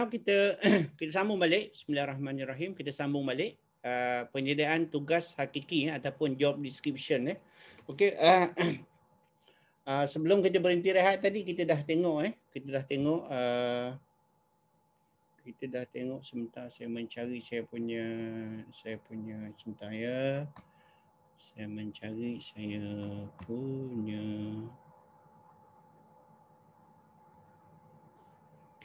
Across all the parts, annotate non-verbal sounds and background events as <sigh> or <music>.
now kita <clears throat> kita sambung balik bismillahirrahmanirrahim kita sambung balik uh, penyediaan tugas hakiki eh, ataupun job description eh okey uh, uh, <clears throat> sebelum kita berhenti rehat tadi kita dah tengok eh kita dah tengok uh, kita dah tengok sebentar saya mencari saya punya saya punya cinta ya saya mencari saya punya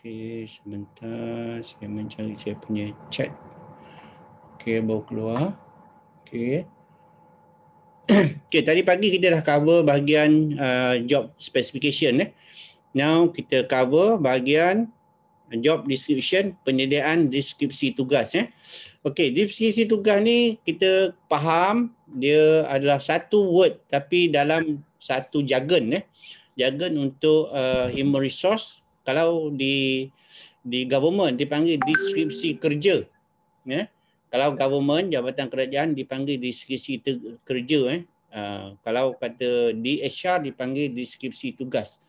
Okey, sebentar saya mencari saya punya chat. Okey, baru keluar. Okey. <clears throat> Okey, tadi pagi kita dah cover bahagian uh, job specification eh. Now kita cover bahagian job description, penyediaan deskripsi tugas eh. Okey, deskripsi tugas ni kita faham dia adalah satu word tapi dalam satu jargon eh. Jargon untuk uh, human resource kalau di di government dipanggil deskripsi kerja eh kalau government jabatan kerajaan dipanggil deskripsi kerja eh uh, kalau kata DHR dipanggil deskripsi tugas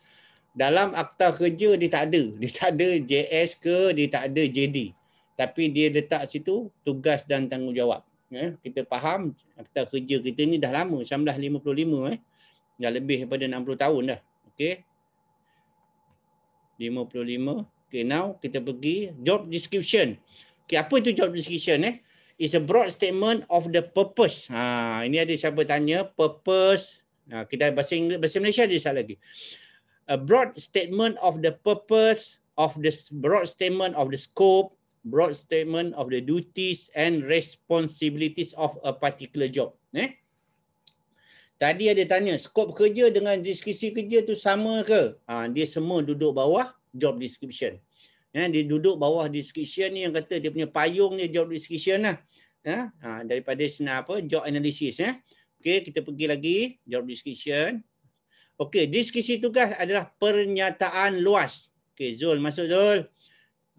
dalam akta kerja dia tak ada dia tak ada JS ke dia tak ada JD tapi dia letak situ tugas dan tanggungjawab eh kita faham akta kerja kita ni dah lama 1955 eh dah lebih daripada 60 tahun dah okey 55. Okay, now kita pergi job description. Okay, apa itu job description eh? It's a broad statement of the purpose. Ha, ini ada siapa tanya, purpose. Ha, kita bahasa Inggeris, bahasa Malaysia ada salah lagi. A broad statement of the purpose of the broad statement of the scope, broad statement of the duties and responsibilities of a particular job. Eh? Tadi ada tanya skop kerja dengan deskripsi kerja tu sama ke? Ha, dia semua duduk bawah job description. Ya, dia duduk bawah description ni yang kata dia punya payung ni job description lah. Ya, ha, daripada sena apa job analysis ya. Okey, kita pergi lagi job description. Okay deskripsi tugas adalah pernyataan luas. Okay Zul masuk Zul.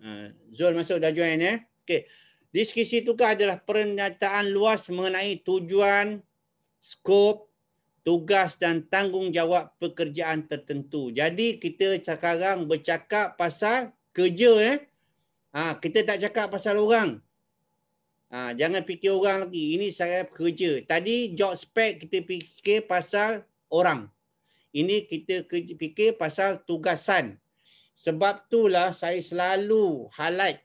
Ha, Zul masuk dah join ya. Okey. Deskripsi tugas adalah pernyataan luas mengenai tujuan, skop tugas dan tanggungjawab pekerjaan tertentu. Jadi kita sekarang bercakap pasal kerja eh. Ha, kita tak cakap pasal orang. Ha, jangan fikir orang lagi. Ini saya kerja. Tadi job spec kita fikir pasal orang. Ini kita fikir pasal tugasan. Sebab itulah saya selalu highlight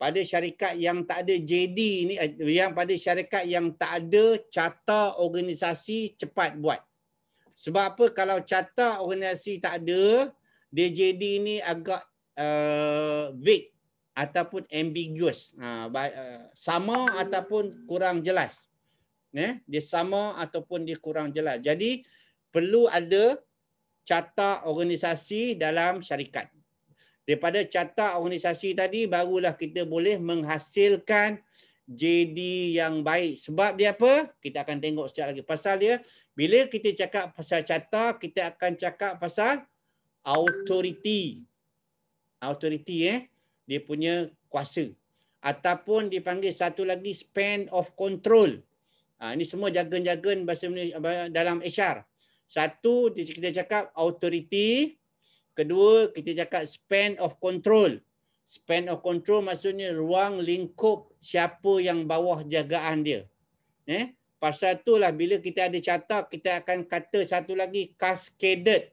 pada syarikat yang tak ada JD ni eh, yang pada syarikat yang tak ada carta organisasi cepat buat. Sebab apa kalau carta organisasi tak ada, JD ni agak uh, vague ataupun ambiguous. Ha, eh, sama ataupun kurang jelas. Eh, dia sama ataupun dia kurang jelas. Jadi perlu ada carta organisasi dalam syarikat daripada carta organisasi tadi barulah kita boleh menghasilkan JD yang baik. Sebab dia apa? Kita akan tengok sekejap lagi. Pasal dia, bila kita cakap pasal carta, kita akan cakap pasal authority. Authority eh. Dia punya kuasa. Ataupun dipanggil satu lagi span of control. Ha, ini semua jargon-jargon dalam HR. Satu, kita cakap Authority. Kedua, kita cakap span of control. Span of control maksudnya ruang lingkup siapa yang bawah jagaan dia. Eh? Pasal tu lah bila kita ada carta, kita akan kata satu lagi cascaded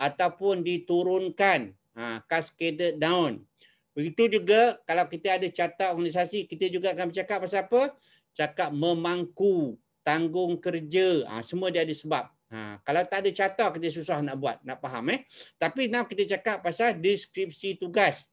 ataupun diturunkan. Ha, cascaded down. Begitu juga kalau kita ada carta organisasi, kita juga akan bercakap pasal apa? Cakap memangku, tanggung kerja. Ha, semua dia ada sebab. Ha, kalau tak ada carta kita susah nak buat, nak faham eh. Tapi nak kita cakap pasal deskripsi tugas.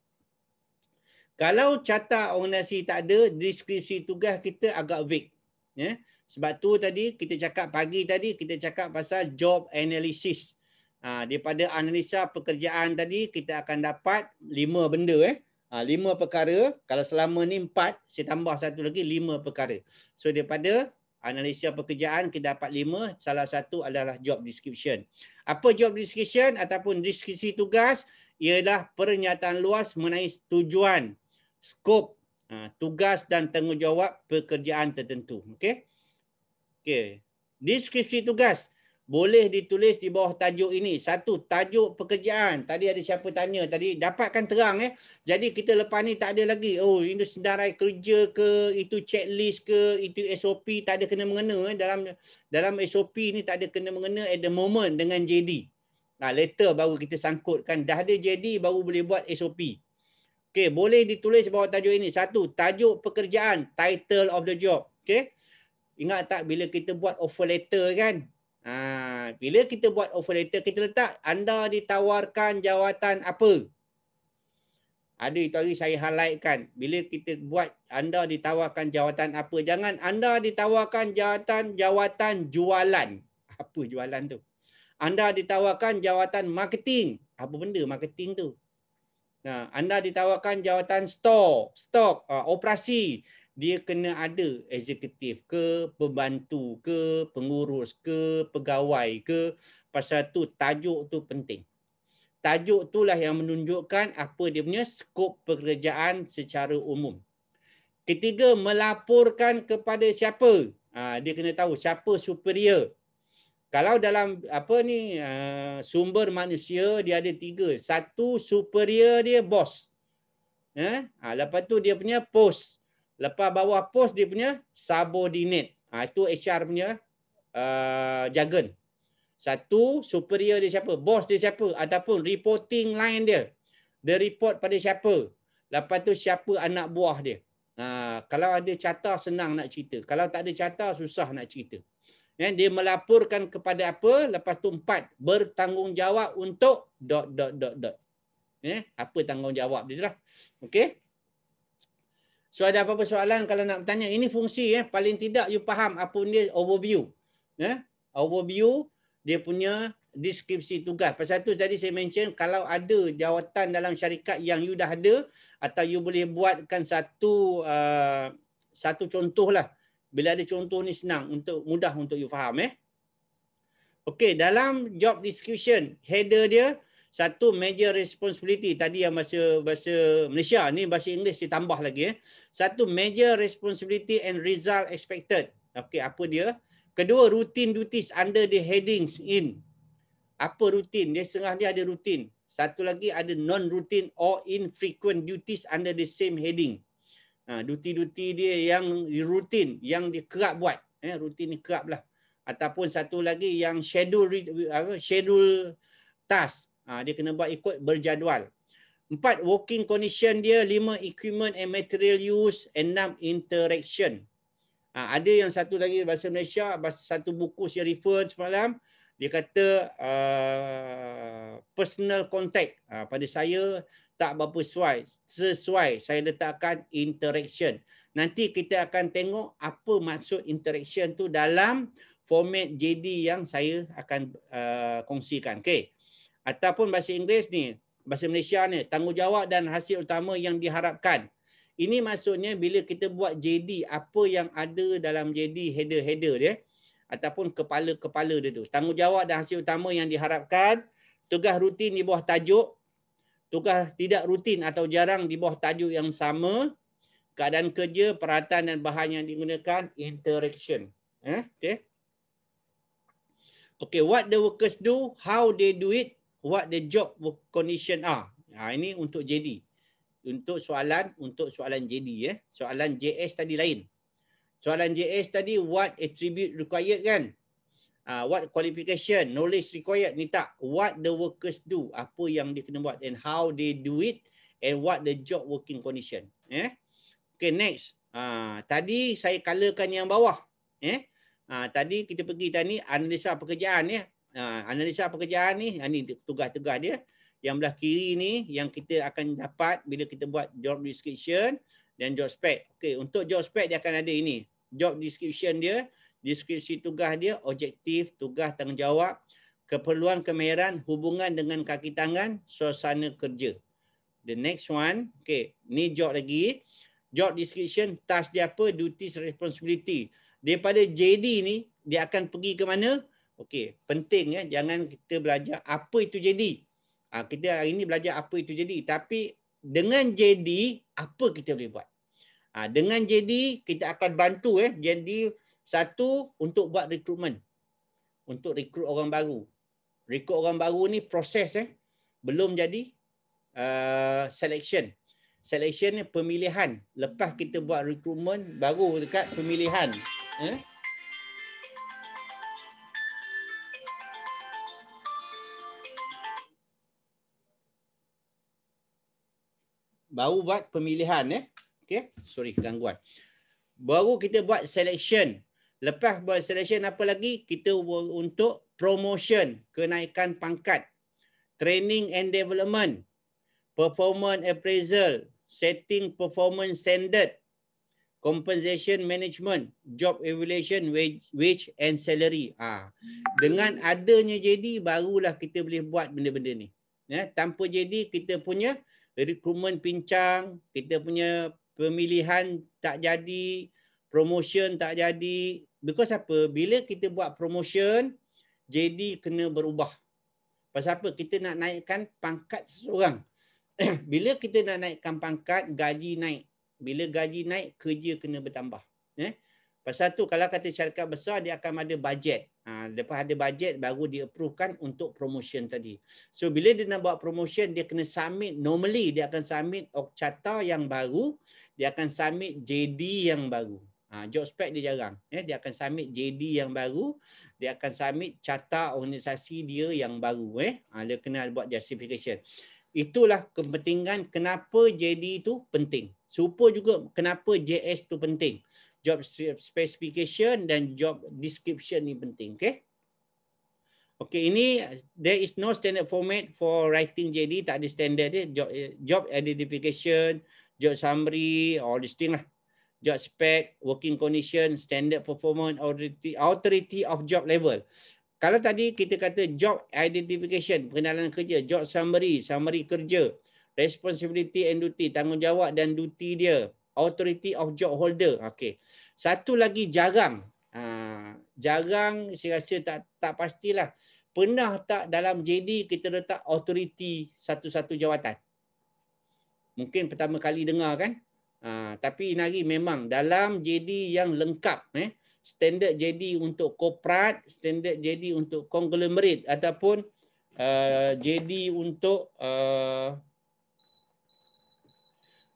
Kalau carta organisasi tak ada, deskripsi tugas kita agak vague. Yeah. Sebab tu tadi kita cakap pagi tadi kita cakap pasal job analysis. Ha, daripada analisa pekerjaan tadi kita akan dapat lima benda eh. Ha, lima perkara. Kalau selama ni empat, saya tambah satu lagi lima perkara. So daripada analisa pekerjaan kita dapat lima salah satu adalah job description apa job description ataupun deskripsi tugas ialah pernyataan luas mengenai tujuan skop ha, tugas dan tanggungjawab pekerjaan tertentu Okay, okay. deskripsi tugas boleh ditulis di bawah tajuk ini. Satu, tajuk pekerjaan. Tadi ada siapa tanya tadi, dapatkan terang eh. Jadi kita lepas ni tak ada lagi. Oh, ini senarai kerja ke, itu checklist ke, itu SOP tak ada kena mengena eh. dalam dalam SOP ni tak ada kena mengena at the moment dengan JD. Nah, later baru kita sangkutkan dah ada JD baru boleh buat SOP. Okay boleh ditulis bawah tajuk ini. Satu, tajuk pekerjaan, title of the job. Okay Ingat tak bila kita buat offer letter kan, Ha, bila kita buat offer letter, kita letak anda ditawarkan jawatan apa? Ada itu hari saya highlightkan. Bila kita buat anda ditawarkan jawatan apa? Jangan anda ditawarkan jawatan jawatan jualan. <laughs> Apa jualan tu? Anda ditawarkan jawatan marketing. Apa benda marketing tu? Nah, anda ditawarkan jawatan store, stok uh, operasi dia kena ada eksekutif ke, pembantu ke, pengurus ke, pegawai ke. Pasal tu tajuk tu penting. Tajuk itulah yang menunjukkan apa dia punya skop pekerjaan secara umum. Ketiga, melaporkan kepada siapa. Ha, dia kena tahu siapa superior. Kalau dalam apa ni ha, sumber manusia dia ada tiga. Satu superior dia bos. Eh? Ha, lepas tu dia punya post lepas bawah post dia punya subordinate ha, itu HR punya uh, jargon satu superior dia siapa bos dia siapa ataupun reporting line dia dia report pada siapa lepas tu siapa anak buah dia ha, kalau ada carta senang nak cerita kalau tak ada carta susah nak cerita dan eh, dia melaporkan kepada apa lepas tu empat bertanggungjawab untuk dot dot dot dot eh apa tanggungjawab dia lah okay? So ada apa-apa soalan kalau nak bertanya. Ini fungsi eh. Paling tidak you faham apa dia overview. Eh? Overview dia punya deskripsi tugas. Pasal tu tadi saya mention kalau ada jawatan dalam syarikat yang you dah ada atau you boleh buatkan satu uh, satu contoh lah. Bila ada contoh ni senang untuk mudah untuk you faham eh. Okey, dalam job description, header dia, satu major responsibility tadi yang bahasa bahasa Malaysia ni bahasa Inggeris ditambah lagi eh. Satu major responsibility and result expected. Okey, apa dia? Kedua, rutin duties under the headings in. Apa rutin? Dia setengah dia ada rutin. Satu lagi ada non-routine or infrequent duties under the same heading. Ha, duty-duty dia yang rutin, yang dia kerap buat. Eh, rutin ni kerap lah. Ataupun satu lagi yang schedule, apa, schedule task Ha, dia kena buat ikut berjadual. Empat, working condition dia. Lima, equipment and material use. Enam, interaction. Ha, ada yang satu lagi bahasa Malaysia, satu buku saya refer semalam. Dia kata uh, personal contact. Ha, pada saya, tak berapa sesuai. Sesuai, saya letakkan interaction. Nanti kita akan tengok apa maksud interaction tu dalam format JD yang saya akan uh, kongsikan. Okay ataupun bahasa Inggeris ni, bahasa Malaysia ni, tanggungjawab dan hasil utama yang diharapkan. Ini maksudnya bila kita buat JD, apa yang ada dalam JD header-header dia ataupun kepala-kepala dia tu. Tanggungjawab dan hasil utama yang diharapkan, tugas rutin di bawah tajuk, tugas tidak rutin atau jarang di bawah tajuk yang sama, keadaan kerja, peralatan dan bahan yang digunakan, interaction. Eh, okay. Okay, what the workers do, how they do it, what the job condition are. Ha, ini untuk JD. Untuk soalan untuk soalan JD. Eh. Ya. Soalan JS tadi lain. Soalan JS tadi, what attribute required kan? Uh, what qualification, knowledge required? Ni tak. What the workers do? Apa yang dia kena buat? And how they do it? And what the job working condition? Eh? Okay, next. Uh, tadi saya colorkan yang bawah. Eh? Uh, tadi kita pergi tadi, analisa pekerjaan. Eh? Ha, analisa pekerjaan ni, ini ha, tugas-tugas dia. Yang belah kiri ni yang kita akan dapat bila kita buat job description dan job spec. Okey, untuk job spec dia akan ada ini. Job description dia, deskripsi tugas dia, objektif, tugas tanggungjawab, keperluan kemahiran, hubungan dengan kaki tangan, suasana kerja. The next one, okey, ni job lagi. Job description, task dia apa, duties responsibility. Daripada JD ni dia akan pergi ke mana? Okey, penting ya jangan kita belajar apa itu jadi. Ha, kita hari ini belajar apa itu jadi, tapi dengan jadi apa kita boleh buat? Ha, dengan jadi kita akan bantu eh jadi satu untuk buat recruitment. Untuk rekrut orang baru. Rekrut orang baru ni proses eh belum jadi uh, selection. Selection ni pemilihan. Lepas kita buat recruitment baru dekat pemilihan. Eh? baru buat pemilihan eh. okay sorry gangguan. Baru kita buat selection. Lepas buat selection apa lagi? Kita untuk promotion, kenaikan pangkat. Training and development. Performance appraisal, setting performance standard. Compensation management, job evaluation, wage, wage and salary. Ah, ha. Dengan adanya JD, barulah kita boleh buat benda-benda ni. Ya, tanpa JD, kita punya Rekrutmen pincang, kita punya pemilihan tak jadi, promotion tak jadi. Because apa? Bila kita buat promotion, JD kena berubah. Pasal apa? Kita nak naikkan pangkat seseorang. <clears throat> Bila kita nak naikkan pangkat, gaji naik. Bila gaji naik, kerja kena bertambah. Eh? Pasal tu kalau kata syarikat besar, dia akan ada bajet. Ha, lepas ada bajet baru diapprovekan untuk promotion tadi. So bila dia nak buat promotion dia kena submit normally dia akan submit okcata yang baru, dia akan submit JD yang baru. Ha, job spec dia jarang. Eh. dia akan submit JD yang baru. Dia akan submit carta organisasi dia yang baru. Eh. Ha, dia kena buat justification. Itulah kepentingan kenapa JD itu penting. Supo juga kenapa JS itu penting job specification dan job description ni penting okey okey ini there is no standard format for writing JD tak ada standard dia job, job identification job summary all this thing lah job spec working condition standard performance authority authority of job level kalau tadi kita kata job identification perkenalan kerja job summary summary kerja responsibility and duty tanggungjawab dan duty dia authority of job holder. Okey. Satu lagi jarang. Uh, jarang saya rasa tak tak pastilah. Pernah tak dalam JD kita letak authority satu-satu jawatan? Mungkin pertama kali dengar kan? Uh, tapi hari memang dalam JD yang lengkap eh standard JD untuk korporat, standard JD untuk conglomerate ataupun uh, ah, JD untuk uh,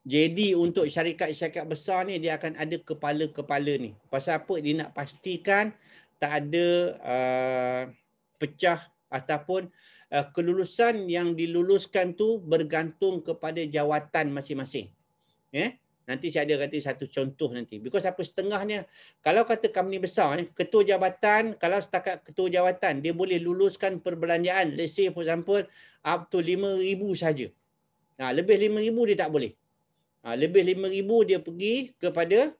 jadi untuk syarikat-syarikat besar ni dia akan ada kepala-kepala ni pasal apa dia nak pastikan tak ada uh, pecah ataupun uh, kelulusan yang diluluskan tu bergantung kepada jawatan masing-masing yeah? nanti saya ada kata satu contoh nanti because apa setengahnya kalau kata company besar eh, ketua jabatan kalau setakat ketua jabatan dia boleh luluskan perbelanjaan let's say for example up to 5000 saja nah ha, lebih 5000 dia tak boleh Ah, lebih 5000 dia pergi kepada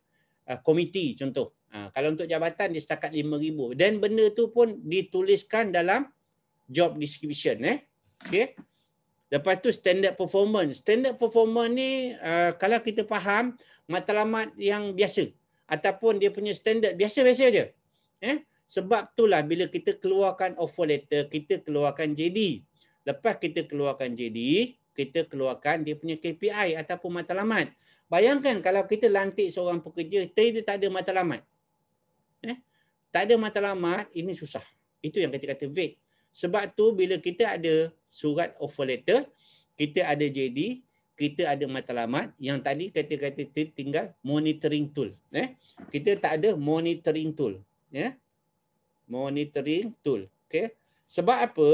ah, komiti contoh ah, kalau untuk jabatan dia setakat 5000 dan benda tu pun dituliskan dalam job description eh okey lepas tu standard performance standard performance ni kalau kita faham matlamat yang biasa ataupun dia punya standard biasa-biasa aja eh sebab lah bila kita keluarkan offer letter kita keluarkan JD lepas kita keluarkan JD kita keluarkan dia punya KPI ataupun matlamat. Bayangkan kalau kita lantik seorang pekerja, tapi dia tak ada matlamat. Eh? Tak ada matlamat, ini susah. Itu yang kita kata vague. Sebab tu bila kita ada surat offer letter, kita ada JD, kita ada matlamat yang tadi kata-kata tinggal monitoring tool. Eh? Kita tak ada monitoring tool. Eh? Monitoring tool. Okay? Sebab apa?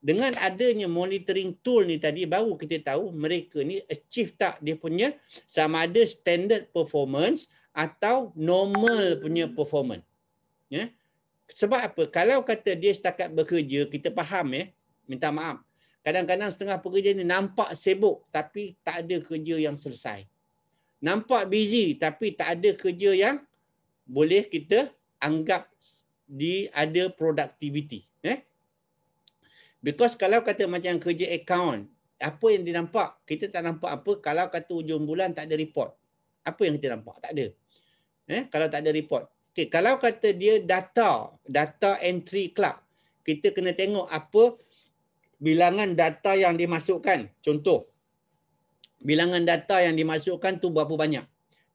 dengan adanya monitoring tool ni tadi baru kita tahu mereka ni achieve tak dia punya sama ada standard performance atau normal punya performance. Ya. Sebab apa? Kalau kata dia setakat bekerja, kita faham ya, minta maaf. Kadang-kadang setengah pekerja ni nampak sibuk tapi tak ada kerja yang selesai. Nampak busy tapi tak ada kerja yang boleh kita anggap di ada productivity. Eh? Because kalau kata macam kerja account, apa yang dia nampak? Kita tak nampak apa kalau kata hujung bulan tak ada report. Apa yang kita nampak? Tak ada. Eh, kalau tak ada report. Okay, kalau kata dia data, data entry club, kita kena tengok apa bilangan data yang dimasukkan. Contoh, bilangan data yang dimasukkan tu berapa banyak?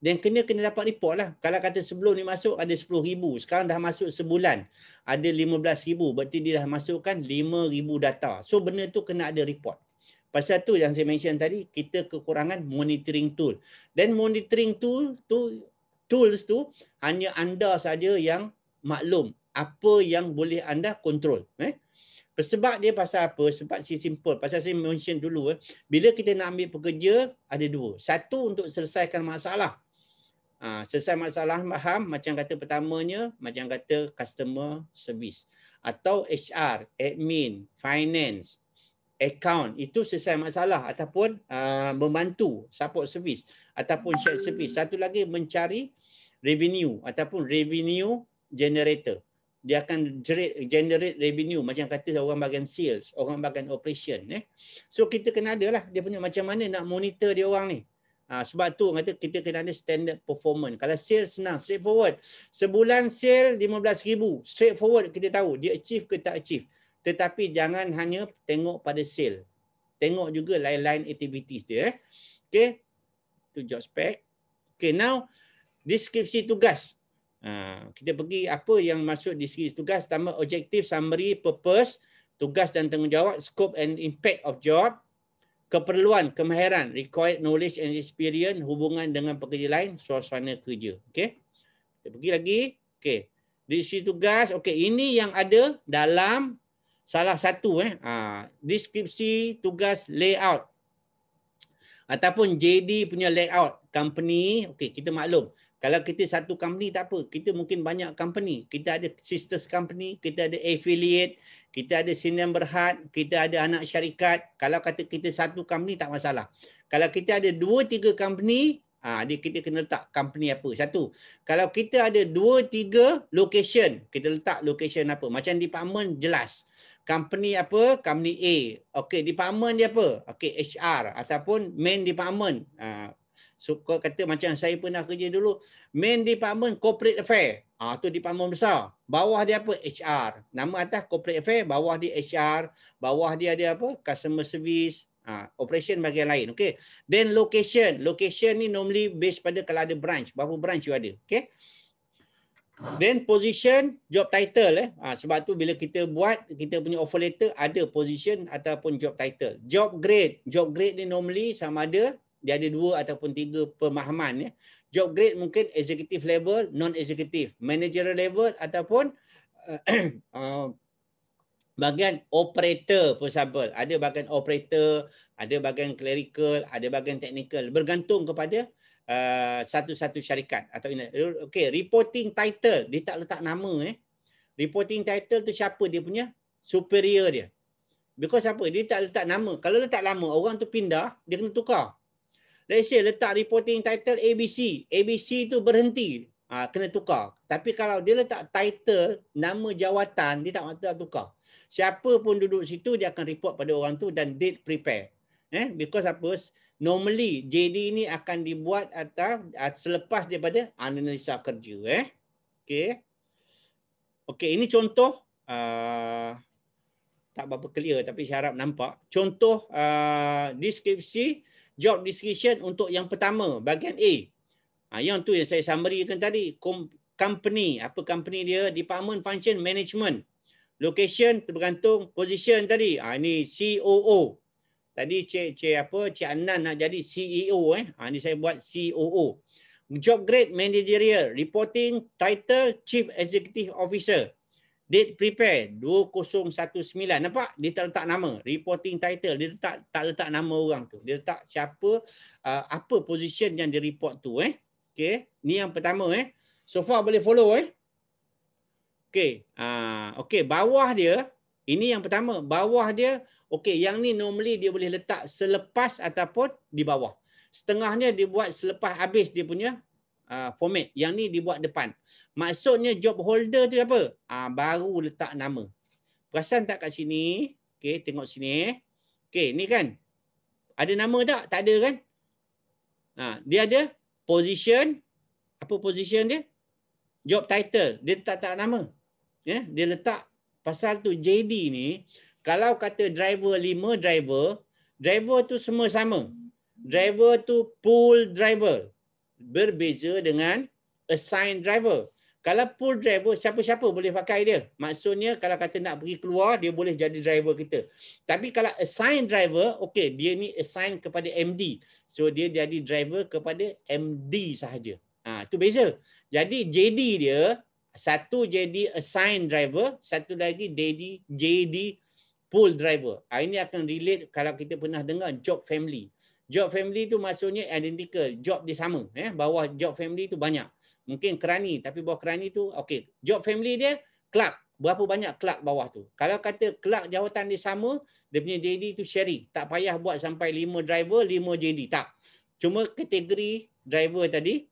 dan kena kena dapat report lah. Kalau kata sebelum ni masuk ada 10,000. Sekarang dah masuk sebulan ada 15,000. Berarti dia dah masukkan 5,000 data. So benda tu kena ada report. Pasal tu yang saya mention tadi, kita kekurangan monitoring tool. Dan monitoring tool tu tools tu hanya anda saja yang maklum apa yang boleh anda kontrol. Eh? Sebab dia pasal apa? Sebab si simple. Pasal saya mention dulu. Eh. Bila kita nak ambil pekerja, ada dua. Satu untuk selesaikan masalah. Ha, selesai masalah faham macam kata pertamanya macam kata customer service atau HR, admin, finance, account itu selesai masalah ataupun uh, membantu support service ataupun share service. Satu lagi mencari revenue ataupun revenue generator. Dia akan generate revenue macam kata orang bagian sales, orang bagian operation. Eh. So kita kena ada lah dia punya macam mana nak monitor dia orang ni. Ha, sebab tu kata kita kena ada standard performance. Kalau sales senang, forward, Sebulan sales RM15,000. forward kita tahu. Dia achieve ke tak achieve. Tetapi jangan hanya tengok pada sales. Tengok juga lain-lain activities dia. Eh. Okay. Itu job spec. Okay now, deskripsi tugas. Ha, kita pergi apa yang masuk deskripsi tugas. tambah objective, summary, purpose, tugas dan tanggungjawab, scope and impact of job keperluan, kemahiran, required knowledge and experience, hubungan dengan pekerja lain, suasana kerja. Okey. Kita pergi lagi. Okey. Diisi tugas. Okey, ini yang ada dalam salah satu eh ha, deskripsi tugas layout ataupun JD punya layout company. Okey, kita maklum. Kalau kita satu company tak apa, kita mungkin banyak company. Kita ada sisters company, kita ada affiliate, kita ada sinden berhad, kita ada anak syarikat. Kalau kata kita satu company tak masalah. Kalau kita ada dua tiga company, ah dia kita kena letak company apa. Satu. Kalau kita ada dua tiga location, kita letak location apa. Macam di department jelas. Company apa? Company A. Okey, department dia apa? Okey, HR ataupun main department. Ah So, kata macam saya pernah kerja dulu, main department corporate affair. Ah ha, tu department besar. Bawah dia apa? HR. Nama atas corporate affair, bawah dia HR, bawah dia ada apa? Customer service, ha, operation bagian lain. Okey. Then location. Location ni normally based pada kalau ada branch, berapa branch you ada. Okey. Then position, job title eh. Ha, sebab tu bila kita buat kita punya offer letter ada position ataupun job title. Job grade, job grade ni normally sama ada dia ada dua ataupun tiga pemahaman ya. Job grade mungkin executive level, non executive, managerial level ataupun eh, <clears throat> uh, bahagian operator for example. Ada bahagian operator, ada bahagian clerical, ada bahagian technical bergantung kepada uh, satu-satu uh, syarikat atau eh, okey reporting title dia tak letak nama eh. Reporting title tu siapa dia punya superior dia. Because apa? Dia tak letak nama. Kalau letak nama, orang tu pindah, dia kena tukar let's say letak reporting title ABC, ABC tu berhenti, ha, kena tukar. Tapi kalau dia letak title, nama jawatan, dia tak mahu tukar. Siapa pun duduk situ, dia akan report pada orang tu dan date prepare. Eh, because apa? Normally, JD ni akan dibuat atau ah, selepas daripada analisa kerja. Eh. Okay. Okay, ini contoh. Uh, tak berapa clear tapi saya harap nampak. Contoh uh, deskripsi job description untuk yang pertama bahagian A. Ha, yang tu yang saya summarykan tadi company apa company dia department function management location tergantung position tadi ha, ini COO tadi cik cik apa cik Anan nak jadi CEO eh ha, ini saya buat COO job grade managerial reporting title chief executive officer Date prepare 2019. Nampak? Dia tak letak nama. Reporting title. Dia letak, tak letak nama orang tu. Dia letak siapa, uh, apa position yang dia report tu. Eh? Okay. Ni yang pertama. Eh? So far boleh follow. Eh? Okay. Uh, okay. Bawah dia, ini yang pertama. Bawah dia, okay. yang ni normally dia boleh letak selepas ataupun di bawah. Setengahnya dia buat selepas habis dia punya uh, format. Yang ni dibuat depan. Maksudnya job holder tu apa? Uh, baru letak nama. Perasan tak kat sini? Okay, tengok sini. Eh. Okay, ni kan? Ada nama tak? Tak ada kan? Uh, dia ada position. Apa position dia? Job title. Dia letak tak nama. Yeah? Dia letak pasal tu JD ni. Kalau kata driver lima driver, driver tu semua sama. Driver tu pool driver berbeza dengan assigned driver. Kalau pool driver, siapa-siapa boleh pakai dia. Maksudnya kalau kata nak pergi keluar, dia boleh jadi driver kita. Tapi kalau assigned driver, okay, dia ni assigned kepada MD. So dia jadi driver kepada MD sahaja. Itu ha, beza. Jadi JD dia, satu JD assigned driver, satu lagi JD, JD pool driver. Ha, ini akan relate kalau kita pernah dengar job family job family tu maksudnya identical job dia sama eh bawah job family tu banyak mungkin kerani tapi bawah kerani tu okey job family dia club berapa banyak club bawah tu kalau kata club jawatan dia sama dia punya JD tu sharing tak payah buat sampai 5 driver 5 JD tak cuma kategori driver tadi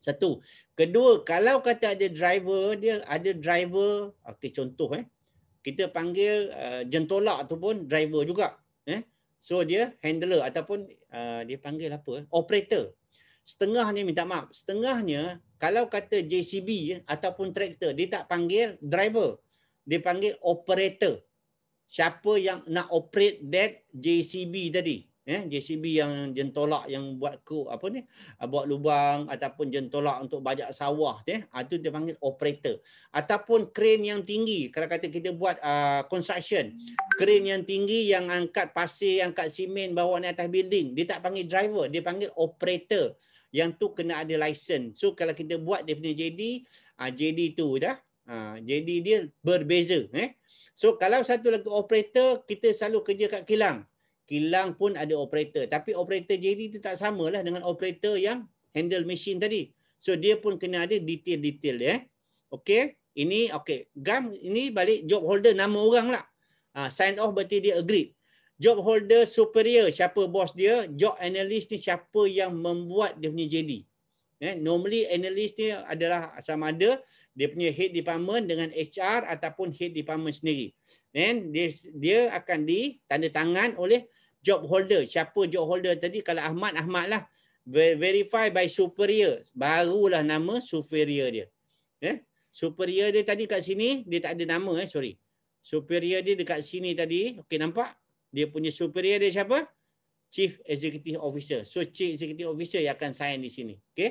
satu kedua kalau kata ada driver dia ada driver okey contoh eh kita panggil uh, jentolak tu pun driver juga eh So dia handler ataupun uh, dia panggil apa? Eh, operator. Setengahnya minta maaf. Setengahnya kalau kata JCB ataupun traktor dia tak panggil driver. Dia panggil operator. Siapa yang nak operate that JCB tadi? eh JCB yang jentolak yang buat ku apa ni ah, buat lubang ataupun jentolak untuk bajak sawah tu eh itu ah, dia panggil operator ataupun crane yang tinggi kalau kata kita buat uh, construction crane yang tinggi yang angkat pasir angkat simen bawa ni atas building dia tak panggil driver dia panggil operator yang tu kena ada license so kalau kita buat dia punya JD uh, JD tu dah uh, JD dia berbeza eh So kalau satu lagi operator kita selalu kerja kat kilang kilang pun ada operator. Tapi operator JD itu tak samalah dengan operator yang handle mesin tadi. So dia pun kena ada detail-detail ya. Okay, ini okay Gam ini balik job holder nama orang lah. Ha, sign off berarti dia agree. Job holder superior siapa bos dia? Job analyst ni siapa yang membuat dia punya JD? Eh, ya, normally analyst ni adalah sama ada dia punya head department dengan HR ataupun head department sendiri. Then dia dia akan ditandatangan oleh job holder. Siapa job holder tadi? Kalau Ahmad, Ahmad lah. Verify by superior. Barulah nama superior dia. Eh? Superior dia tadi kat sini, dia tak ada nama. Eh? Sorry. Superior dia dekat sini tadi. Okey, nampak? Dia punya superior dia siapa? Chief Executive Officer. So, Chief Executive Officer yang akan sign di sini. Okey?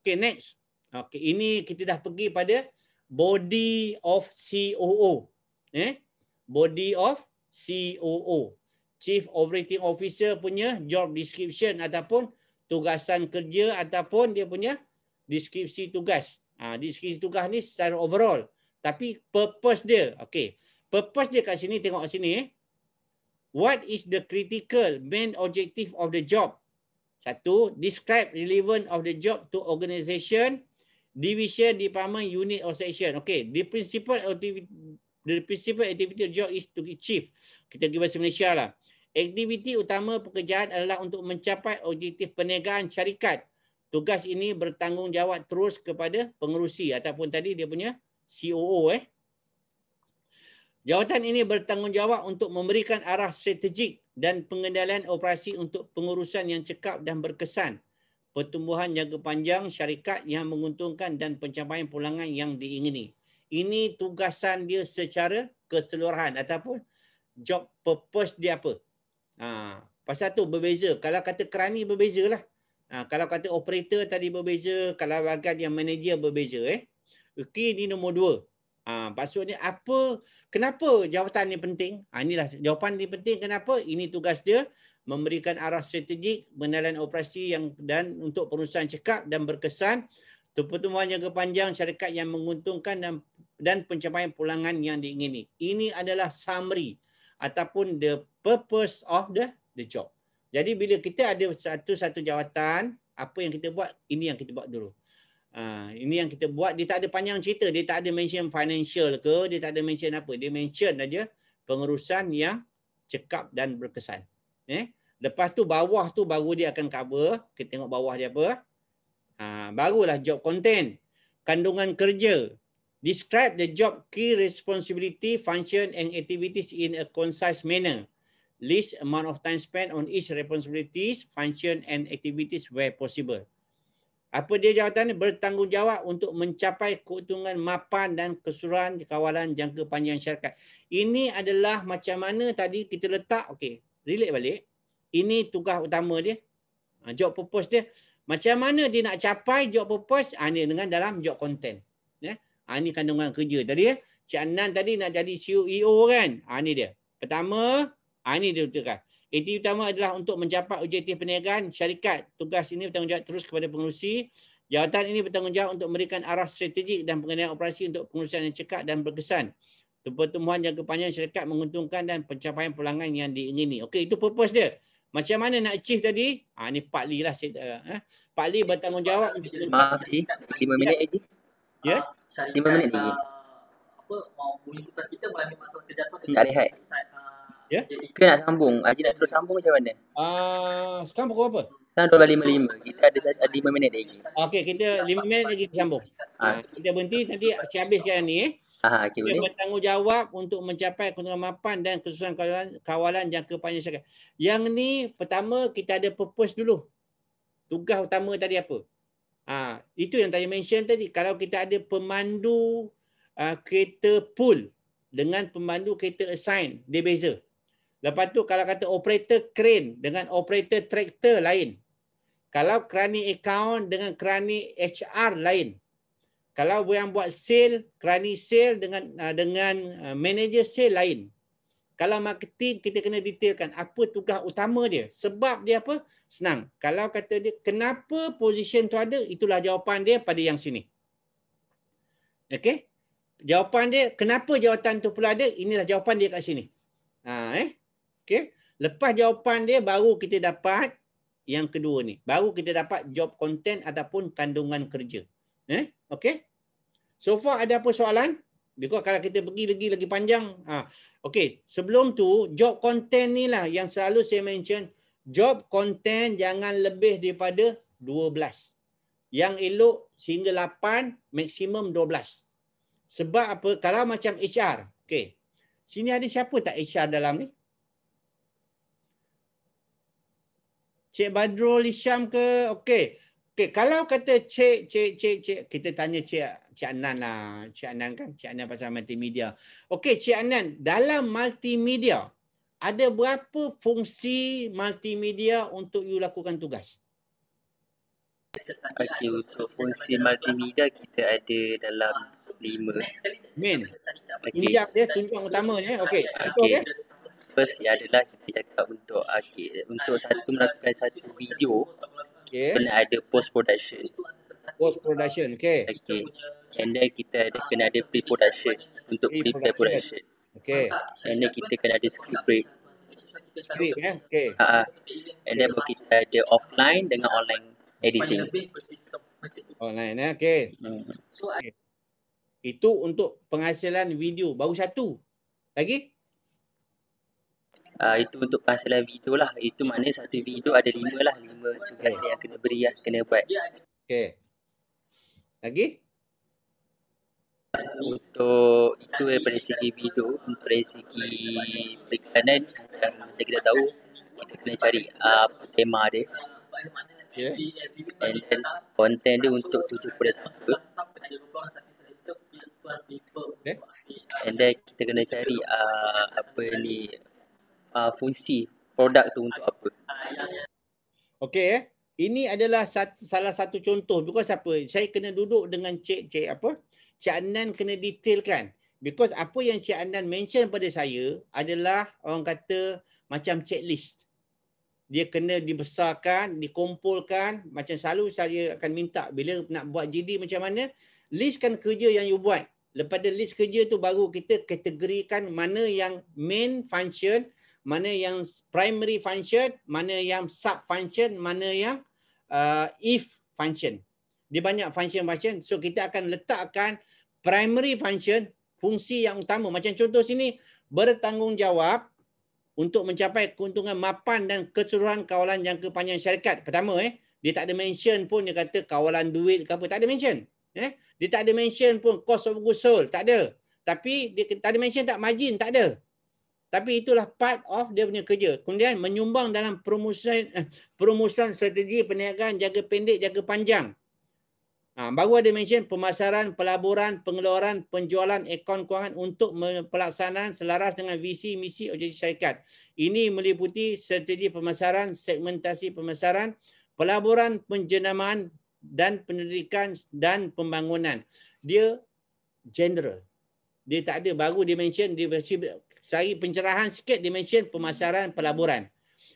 Okey, next. Okey, ini kita dah pergi pada body of COO. Eh? Body of COO chief operating officer punya job description ataupun tugasan kerja ataupun dia punya deskripsi tugas. Ha, deskripsi tugas ni secara overall. Tapi purpose dia. Okay. Purpose dia kat sini, tengok kat sini. Eh. What is the critical main objective of the job? Satu, describe relevant of the job to organisation, division, department, unit or section. Okay. The principal activity, the principal activity of the job is to achieve. Kita pergi bahasa Malaysia lah. Aktiviti utama pekerjaan adalah untuk mencapai objektif perniagaan syarikat. Tugas ini bertanggungjawab terus kepada pengerusi ataupun tadi dia punya COO eh. Jawatan ini bertanggungjawab untuk memberikan arah strategik dan pengendalian operasi untuk pengurusan yang cekap dan berkesan. Pertumbuhan jangka panjang syarikat yang menguntungkan dan pencapaian pulangan yang diingini. Ini tugasan dia secara keseluruhan ataupun job purpose dia apa? Ha, pasal tu berbeza. Kalau kata kerani berbezalah. Ha, kalau kata operator tadi berbeza, kalau bagian yang manager berbeza eh. Okey ni nombor dua. Ha, password ni apa kenapa jawatan ni penting? Ha, inilah jawapan ni penting kenapa? Ini tugas dia memberikan arah strategik, menalan operasi yang dan untuk perusahaan cekap dan berkesan, Pertemuan yang kepanjang syarikat yang menguntungkan dan dan pencapaian pulangan yang diingini. Ini adalah summary ataupun the purpose of the the job. Jadi bila kita ada satu-satu jawatan, apa yang kita buat, ini yang kita buat dulu. Ha, ini yang kita buat, dia tak ada panjang cerita. Dia tak ada mention financial ke, dia tak ada mention apa. Dia mention aja pengurusan yang cekap dan berkesan. Eh? Lepas tu bawah tu baru dia akan cover. Kita tengok bawah dia apa. Ha, barulah job content. Kandungan kerja. Describe the job key responsibility, function and activities in a concise manner. List amount of time spent on each responsibilities, function and activities where possible. Apa dia jawatan ini? Bertanggungjawab untuk mencapai keuntungan mapan dan keseluruhan kawalan jangka panjang syarikat. Ini adalah macam mana tadi kita letak, okay, relate balik. Ini tugas utama dia. Ha, job purpose dia. Macam mana dia nak capai job purpose? Ini ha, dengan dalam job content. ya. Ini ha, kandungan kerja tadi. Ya. Cik Anan tadi nak jadi CEO kan? Ini dia. Pertama, Ah, ini dia tugas. Aktiviti utama adalah untuk mencapai objektif perniagaan syarikat. Tugas ini bertanggungjawab terus kepada pengurusi. Jawatan ini bertanggungjawab untuk memberikan arah strategik dan pengendalian operasi untuk pengurusan yang cekat dan berkesan. Pertumbuhan jangka panjang syarikat menguntungkan dan pencapaian pulangan yang diingini. Okey, itu purpose dia. Macam mana nak achieve tadi? Ha, ah, ini Pak Lee lah. Saya, eh, ha? Pak Lee bertanggungjawab. Maaf, si. 5 minit lagi. Ya? Yeah? 5 minit lagi. Apa, mau bunyi kita, kita mengalami masalah kerja tu. Tak lihat. Uh, Ya. Kita nak sambung. Haji nak terus sambung macam mana? Ah, uh, sekarang pukul berapa? Sekarang 2.55. Kita ada 5 minit lagi. Okey, kita 5 minit lagi sambung. Ha. Kita berhenti nanti saya habiskan ni eh. Aha, ah, okay, boleh. bertanggungjawab untuk mencapai kewangan mapan dan kesusahan kawalan, kawalan jangka panjang syarikat. Yang ni pertama kita ada purpose dulu. Tugas utama tadi apa? Ha, itu yang tadi mention tadi. Kalau kita ada pemandu uh, kereta pool dengan pemandu kereta assign, dia beza. Lepas tu kalau kata operator crane dengan operator tractor lain. Kalau kerani account dengan kerani HR lain. Kalau yang buat sale, kerani sale dengan ah, dengan ah, manager sale lain. Kalau marketing, kita kena detailkan apa tugas utama dia. Sebab dia apa? Senang. Kalau kata dia, kenapa position tu ada? Itulah jawapan dia pada yang sini. Okay, Jawapan dia, kenapa jawatan tu pula ada? Inilah jawapan dia kat sini. Ha, eh? Okey. Lepas jawapan dia baru kita dapat yang kedua ni. Baru kita dapat job content ataupun kandungan kerja. Eh? Okey. So far ada apa soalan? Because kalau kita pergi lagi lagi panjang, ha. Okey, sebelum tu job content ni lah yang selalu saya mention job content jangan lebih daripada 12. Yang elok sehingga 8, maksimum 12. Sebab apa? Kalau macam HR, okey. Sini ada siapa tak HR dalam ni? Cik Badrul Isham ke? Okey. Okey, kalau kata cik, cik, cik, cik, kita tanya cik Cik Anan lah. Cik Anan kan? Cik Anan pasal multimedia. Okey, Cik Anan, dalam multimedia, ada berapa fungsi multimedia untuk you lakukan tugas? Okey, untuk fungsi multimedia, kita ada dalam lima. Min. Okay. Ini dia, tunjuk utamanya. Okey. Okey first ia adalah kita cakap untuk okay, untuk satu melakukan satu video okay. kena ada post production post production okey okey and then kita ada kena ada pre production untuk pre production Okay. and then kita kena ada script break script eh okey ha, ha. and then kita ada offline dengan online editing online eh okey hmm. okay. itu untuk penghasilan video baru satu lagi uh, itu untuk pasalan video lah. Itu maknanya satu video ada lima lah. Lima tugas okay. yang kena beri lah, kena buat. Okay. Lagi? Untuk itu daripada segi video, untuk dari segi perikanan, macam, macam kita tahu, kita kena cari ah, apa uh, tema dia. Yeah. And then content dia untuk 71 yeah. And then kita kena cari uh, apa ni uh, fungsi produk tu untuk apa. Okey eh. Ini adalah satu, salah satu contoh because apa? Saya kena duduk dengan cik cik apa? Cik Anan kena detailkan. Because apa yang Cik Anan mention pada saya adalah orang kata macam checklist. Dia kena dibesarkan, dikumpulkan. Macam selalu saya akan minta bila nak buat GD macam mana, listkan kerja yang you buat. Lepas list kerja tu baru kita kategorikan mana yang main function, mana yang primary function, mana yang sub function, mana yang uh, if function. Dia banyak function-function. So kita akan letakkan primary function, fungsi yang utama. Macam contoh sini, bertanggungjawab untuk mencapai keuntungan mapan dan keseluruhan kawalan jangka panjang syarikat. Pertama, eh, dia tak ada mention pun dia kata kawalan duit ke apa. Tak ada mention. Eh? Dia tak ada mention pun cost of goods sold. Tak ada. Tapi dia tak ada mention tak margin. Tak ada. Tapi itulah part of dia punya kerja. Kemudian menyumbang dalam promosi eh, promosian strategi perniagaan jaga pendek, jaga panjang. Ha, baru ada mention pemasaran, pelaburan, pengeluaran, penjualan, akaun kewangan untuk pelaksanaan selaras dengan visi, misi, objektif syarikat. Ini meliputi strategi pemasaran, segmentasi pemasaran, pelaburan, penjenamaan dan pendidikan dan pembangunan. Dia general. Dia tak ada. Baru dia mention, dia Sehari pencerahan sikit dimention pemasaran pelaburan.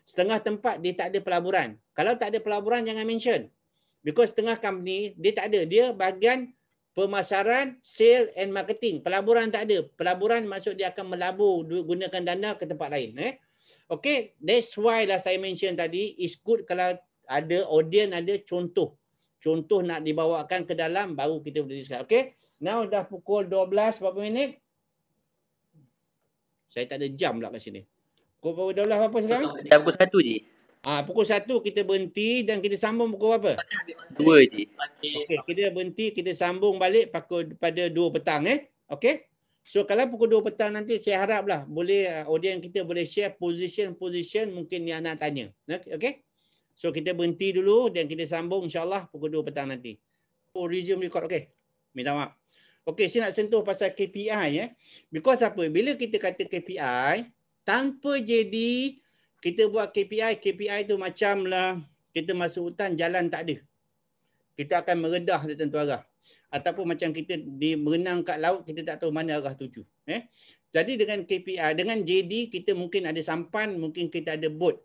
Setengah tempat dia tak ada pelaburan. Kalau tak ada pelaburan jangan mention. Because setengah company dia tak ada. Dia bahagian pemasaran, sale and marketing. Pelaburan tak ada. Pelaburan maksud dia akan melabur gunakan dana ke tempat lain. Eh? Okay, that's why lah saya mention tadi is good kalau ada audience ada contoh. Contoh nak dibawakan ke dalam baru kita boleh discuss. Okay, now dah pukul 12 berapa minit? Saya tak ada jam pula kat sini. Pukul berapa dah berapa sekarang? Dah pukul satu je. Ah ha, pukul satu kita berhenti dan kita sambung pukul berapa? Dua je. Okey, kita berhenti, kita sambung balik pukul pada dua petang eh. Okey? So kalau pukul dua petang nanti saya haraplah boleh uh, audien kita boleh share position-position mungkin yang nak tanya. Okey? So kita berhenti dulu dan kita sambung insyaAllah pukul dua petang nanti. Oh, resume record. Okey. Minta maaf. Okey, saya nak sentuh pasal KPI eh. Because apa? Bila kita kata KPI, tanpa jadi kita buat KPI, KPI tu macamlah kita masuk hutan jalan tak ada. Kita akan meredah di tentu arah. Ataupun macam kita di merenang kat laut kita tak tahu mana arah tuju, eh. Jadi dengan KPI, dengan JD kita mungkin ada sampan, mungkin kita ada boat.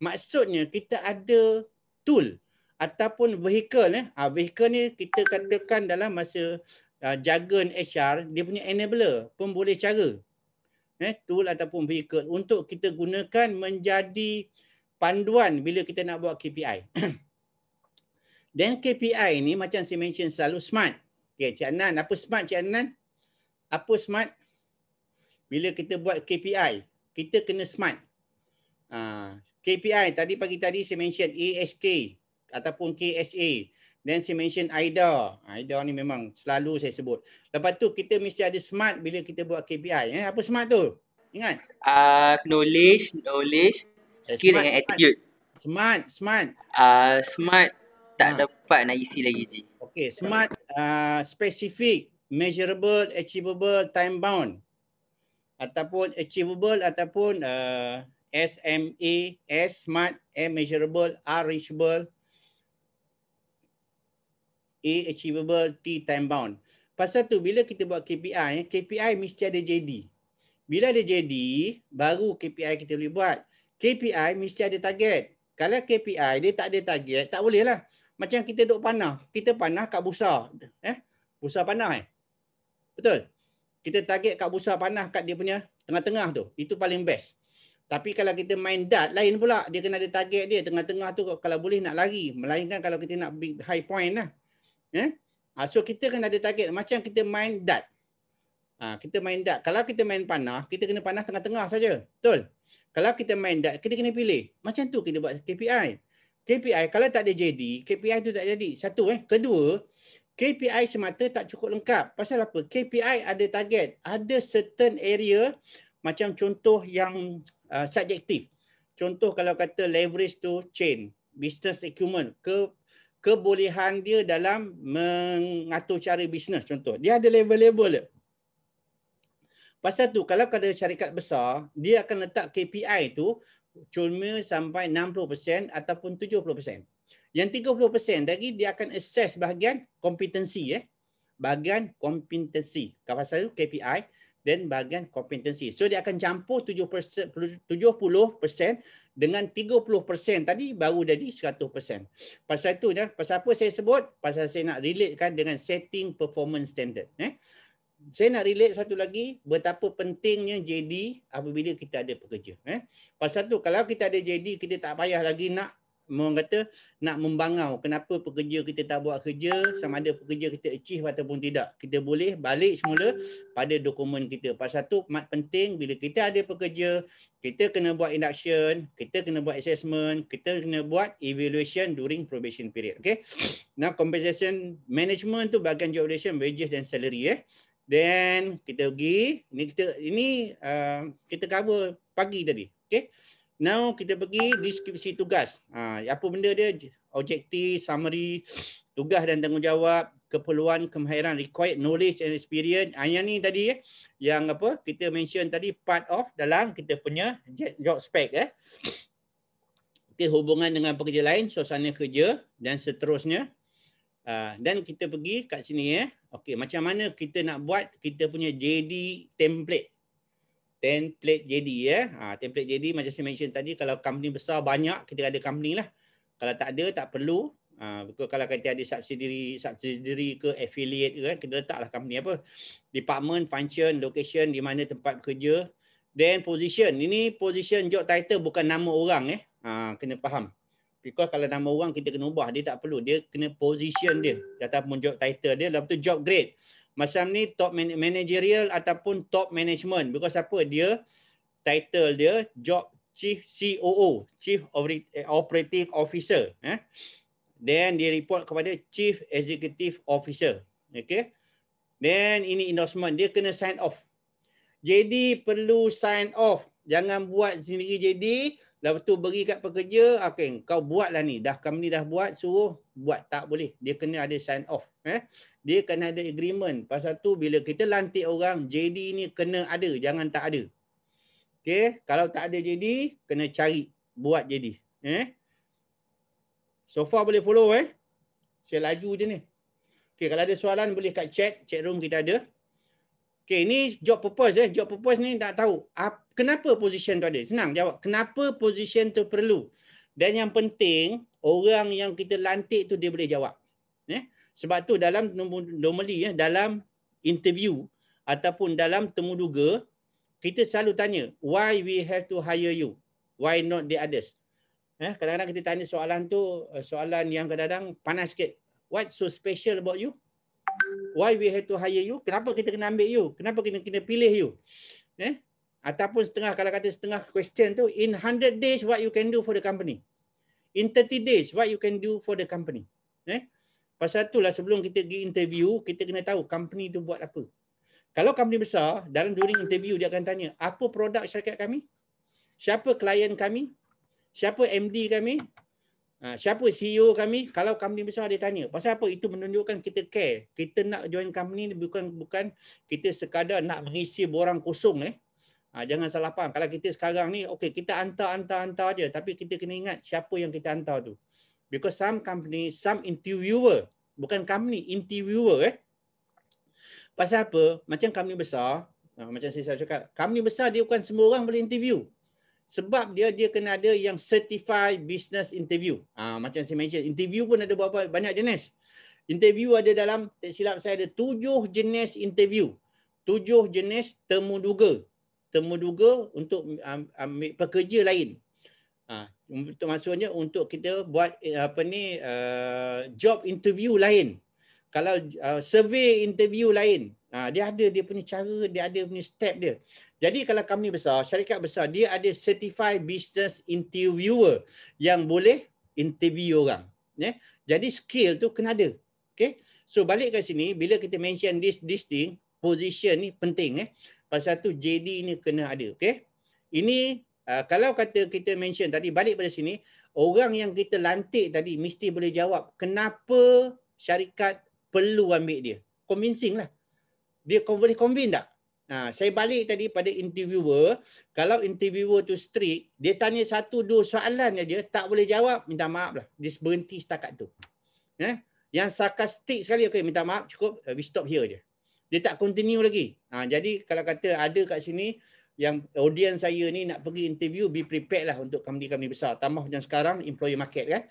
Maksudnya kita ada tool ataupun vehicle eh. Ah vehicle ni kita katakan dalam masa uh, ah, jargon HR dia punya enabler pemboleh cara eh tool ataupun vehicle untuk kita gunakan menjadi panduan bila kita nak buat KPI <clears throat> dan KPI ni macam saya mention selalu smart okey cik Anan apa smart cik Anan apa smart bila kita buat KPI kita kena smart uh, ah, KPI tadi pagi tadi saya mention ASK ataupun KSA Then saya mention AIDA. AIDA ni memang selalu saya sebut. Lepas tu kita mesti ada smart bila kita buat KPI. Eh, apa smart tu? Ingat? Uh, knowledge, knowledge, eh, skill dengan attitude. Smart, smart. Uh, smart tak ha. dapat nak isi lagi ni. Okay, smart, uh, specific, measurable, achievable, time bound. Ataupun achievable ataupun uh, SMA, S smart, M measurable, R reachable, A achievable, T time bound. Pasal tu bila kita buat KPI, eh, KPI mesti ada JD. Bila ada JD, baru KPI kita boleh buat. KPI mesti ada target. Kalau KPI dia tak ada target, tak boleh lah. Macam kita duk panah. Kita panah kat busa. Eh? Busa panah eh? Betul? Kita target kat busa panah kat dia punya tengah-tengah tu. Itu paling best. Tapi kalau kita main dart, lain pula. Dia kena ada target dia. Tengah-tengah tu kalau boleh nak lari. Melainkan kalau kita nak high point lah. Yeah? Ya? So kita kena ada target macam kita main dart. Ah, kita main dart. Kalau kita main panah, kita kena panah tengah-tengah saja. Betul? Kalau kita main dart, kita kena pilih. Macam tu kita buat KPI. KPI kalau tak ada JD, KPI tu tak jadi. Satu. Eh? Kedua, KPI semata tak cukup lengkap. Pasal apa? KPI ada target. Ada certain area macam contoh yang uh, subjektif. Contoh kalau kata leverage to chain. Business equipment ke kebolehan dia dalam mengatur cara bisnes contoh. Dia ada level-level dia. Pasal tu kalau kata syarikat besar, dia akan letak KPI tu cuma sampai 60% ataupun 70%. Yang 30% lagi dia akan assess bahagian kompetensi eh. Bahagian kompetensi. Kalau pasal tu KPI, dan bahagian kompetensi. So dia akan campur 70% 70% dengan 30% tadi baru jadi 100%. Pasal itu ya, pasal apa saya sebut? Pasal saya nak relatekan dengan setting performance standard, eh. Saya nak relate satu lagi betapa pentingnya JD apabila kita ada pekerja, eh. Pasal tu kalau kita ada JD kita tak payah lagi nak mereka kata nak membangau kenapa pekerja kita tak buat kerja sama ada pekerja kita achieve ataupun tidak. Kita boleh balik semula pada dokumen kita. Pasal satu mat penting bila kita ada pekerja, kita kena buat induction, kita kena buat assessment, kita kena buat evaluation during probation period. Okay. Now compensation management tu bagian job duration, wages dan salary. Eh. Then kita pergi, ni kita, ini, uh, kita cover pagi tadi. Okay. Now kita pergi deskripsi tugas. Ha, apa benda dia? Objektif, summary, tugas dan tanggungjawab, keperluan, kemahiran, required knowledge and experience. Ha, yang ni tadi eh, yang apa kita mention tadi part of dalam kita punya job spec. Eh. Okay, hubungan dengan pekerja lain, suasana kerja dan seterusnya. Ha, dan kita pergi kat sini. Eh. Okey, macam mana kita nak buat kita punya JD template template JD ya. Eh. Ha, template JD macam saya mention tadi kalau company besar banyak kita ada company lah. Kalau tak ada tak perlu. Ha, kalau kita ada subsidiary subsidiary ke affiliate ke kan kita letaklah company apa. Department, function, location di mana tempat kerja. Then position. Ini position job title bukan nama orang eh. Ha, kena faham. Because kalau nama orang kita kena ubah dia tak perlu. Dia kena position dia pun job title dia. Lepas tu job grade macam ni top managerial ataupun top management because apa dia title dia job chief COO chief eh, operating officer eh then dia report kepada chief executive officer okey then ini endorsement dia kena sign off jadi perlu sign off jangan buat sendiri jadi Lepas tu beri kat pekerja, okay, kau buatlah ni. Dah kami ni dah buat, suruh buat. Tak boleh. Dia kena ada sign off. Eh? Dia kena ada agreement. Pasal tu bila kita lantik orang, JD ni kena ada. Jangan tak ada. Okay? Kalau tak ada JD, kena cari. Buat JD. Eh? So far boleh follow. Eh? Saya laju je ni. Okay, kalau ada soalan boleh kat chat. Chat room kita ada. Okay, ini job purpose eh. Job purpose ni nak tahu kenapa position tu ada. Senang jawab. Kenapa position tu perlu? Dan yang penting, orang yang kita lantik tu dia boleh jawab. Eh? Sebab tu dalam normally eh, dalam interview ataupun dalam temuduga, kita selalu tanya, why we have to hire you? Why not the others? Eh, kadang-kadang kita tanya soalan tu, eh, soalan yang kadang-kadang panas sikit. What so special about you? why we have to hire you kenapa kita kena ambil you kenapa kita kena pilih you eh ataupun setengah kalau kata setengah question tu in 100 days what you can do for the company in 30 days what you can do for the company eh pasal lah sebelum kita pergi interview kita kena tahu company tu buat apa kalau company besar dalam during interview dia akan tanya apa produk syarikat kami siapa klien kami siapa MD kami Ha, siapa CEO kami? Kalau company besar ada tanya. Pasal apa? Itu menunjukkan kita care. Kita nak join company ni bukan bukan kita sekadar nak mengisi borang kosong eh. Ha, jangan salah faham. Kalau kita sekarang ni okey kita hantar hantar hantar aja tapi kita kena ingat siapa yang kita hantar tu. Because some company, some interviewer, bukan company, interviewer eh. Pasal apa? Macam company besar, ha, macam saya cakap, company besar dia bukan semua orang boleh interview sebab dia dia kena ada yang certified business interview. Ha, macam saya mention, interview pun ada berapa banyak jenis. Interview ada dalam, tak silap saya ada tujuh jenis interview. Tujuh jenis temuduga. Temuduga untuk ambil pekerja lain. Ha, untuk maksudnya untuk kita buat eh, apa ni uh, job interview lain. Kalau uh, survey interview lain. Ha, dia ada dia punya cara, dia ada punya step dia. Jadi kalau company besar, syarikat besar, dia ada certified business interviewer yang boleh interview orang. Yeah? Jadi skill tu kena ada. Okay? So balik ke sini, bila kita mention this, this thing, position ni penting. Eh? Pasal tu JD ni kena ada. Okay? Ini uh, kalau kata kita mention tadi, balik pada sini, orang yang kita lantik tadi mesti boleh jawab kenapa syarikat perlu ambil dia. Convincing lah. Dia boleh convince tak? Ha, saya balik tadi pada interviewer. Kalau interviewer tu strict, dia tanya satu dua soalan saja, tak boleh jawab, minta maaf lah. Dia berhenti setakat tu. Eh? Yang sarcastic sekali, okay, minta maaf, cukup, eh, we stop here je. Dia tak continue lagi. Ha, jadi kalau kata ada kat sini, yang audience saya ni nak pergi interview, be prepared lah untuk kami kami besar. Tambah macam sekarang, employee market kan.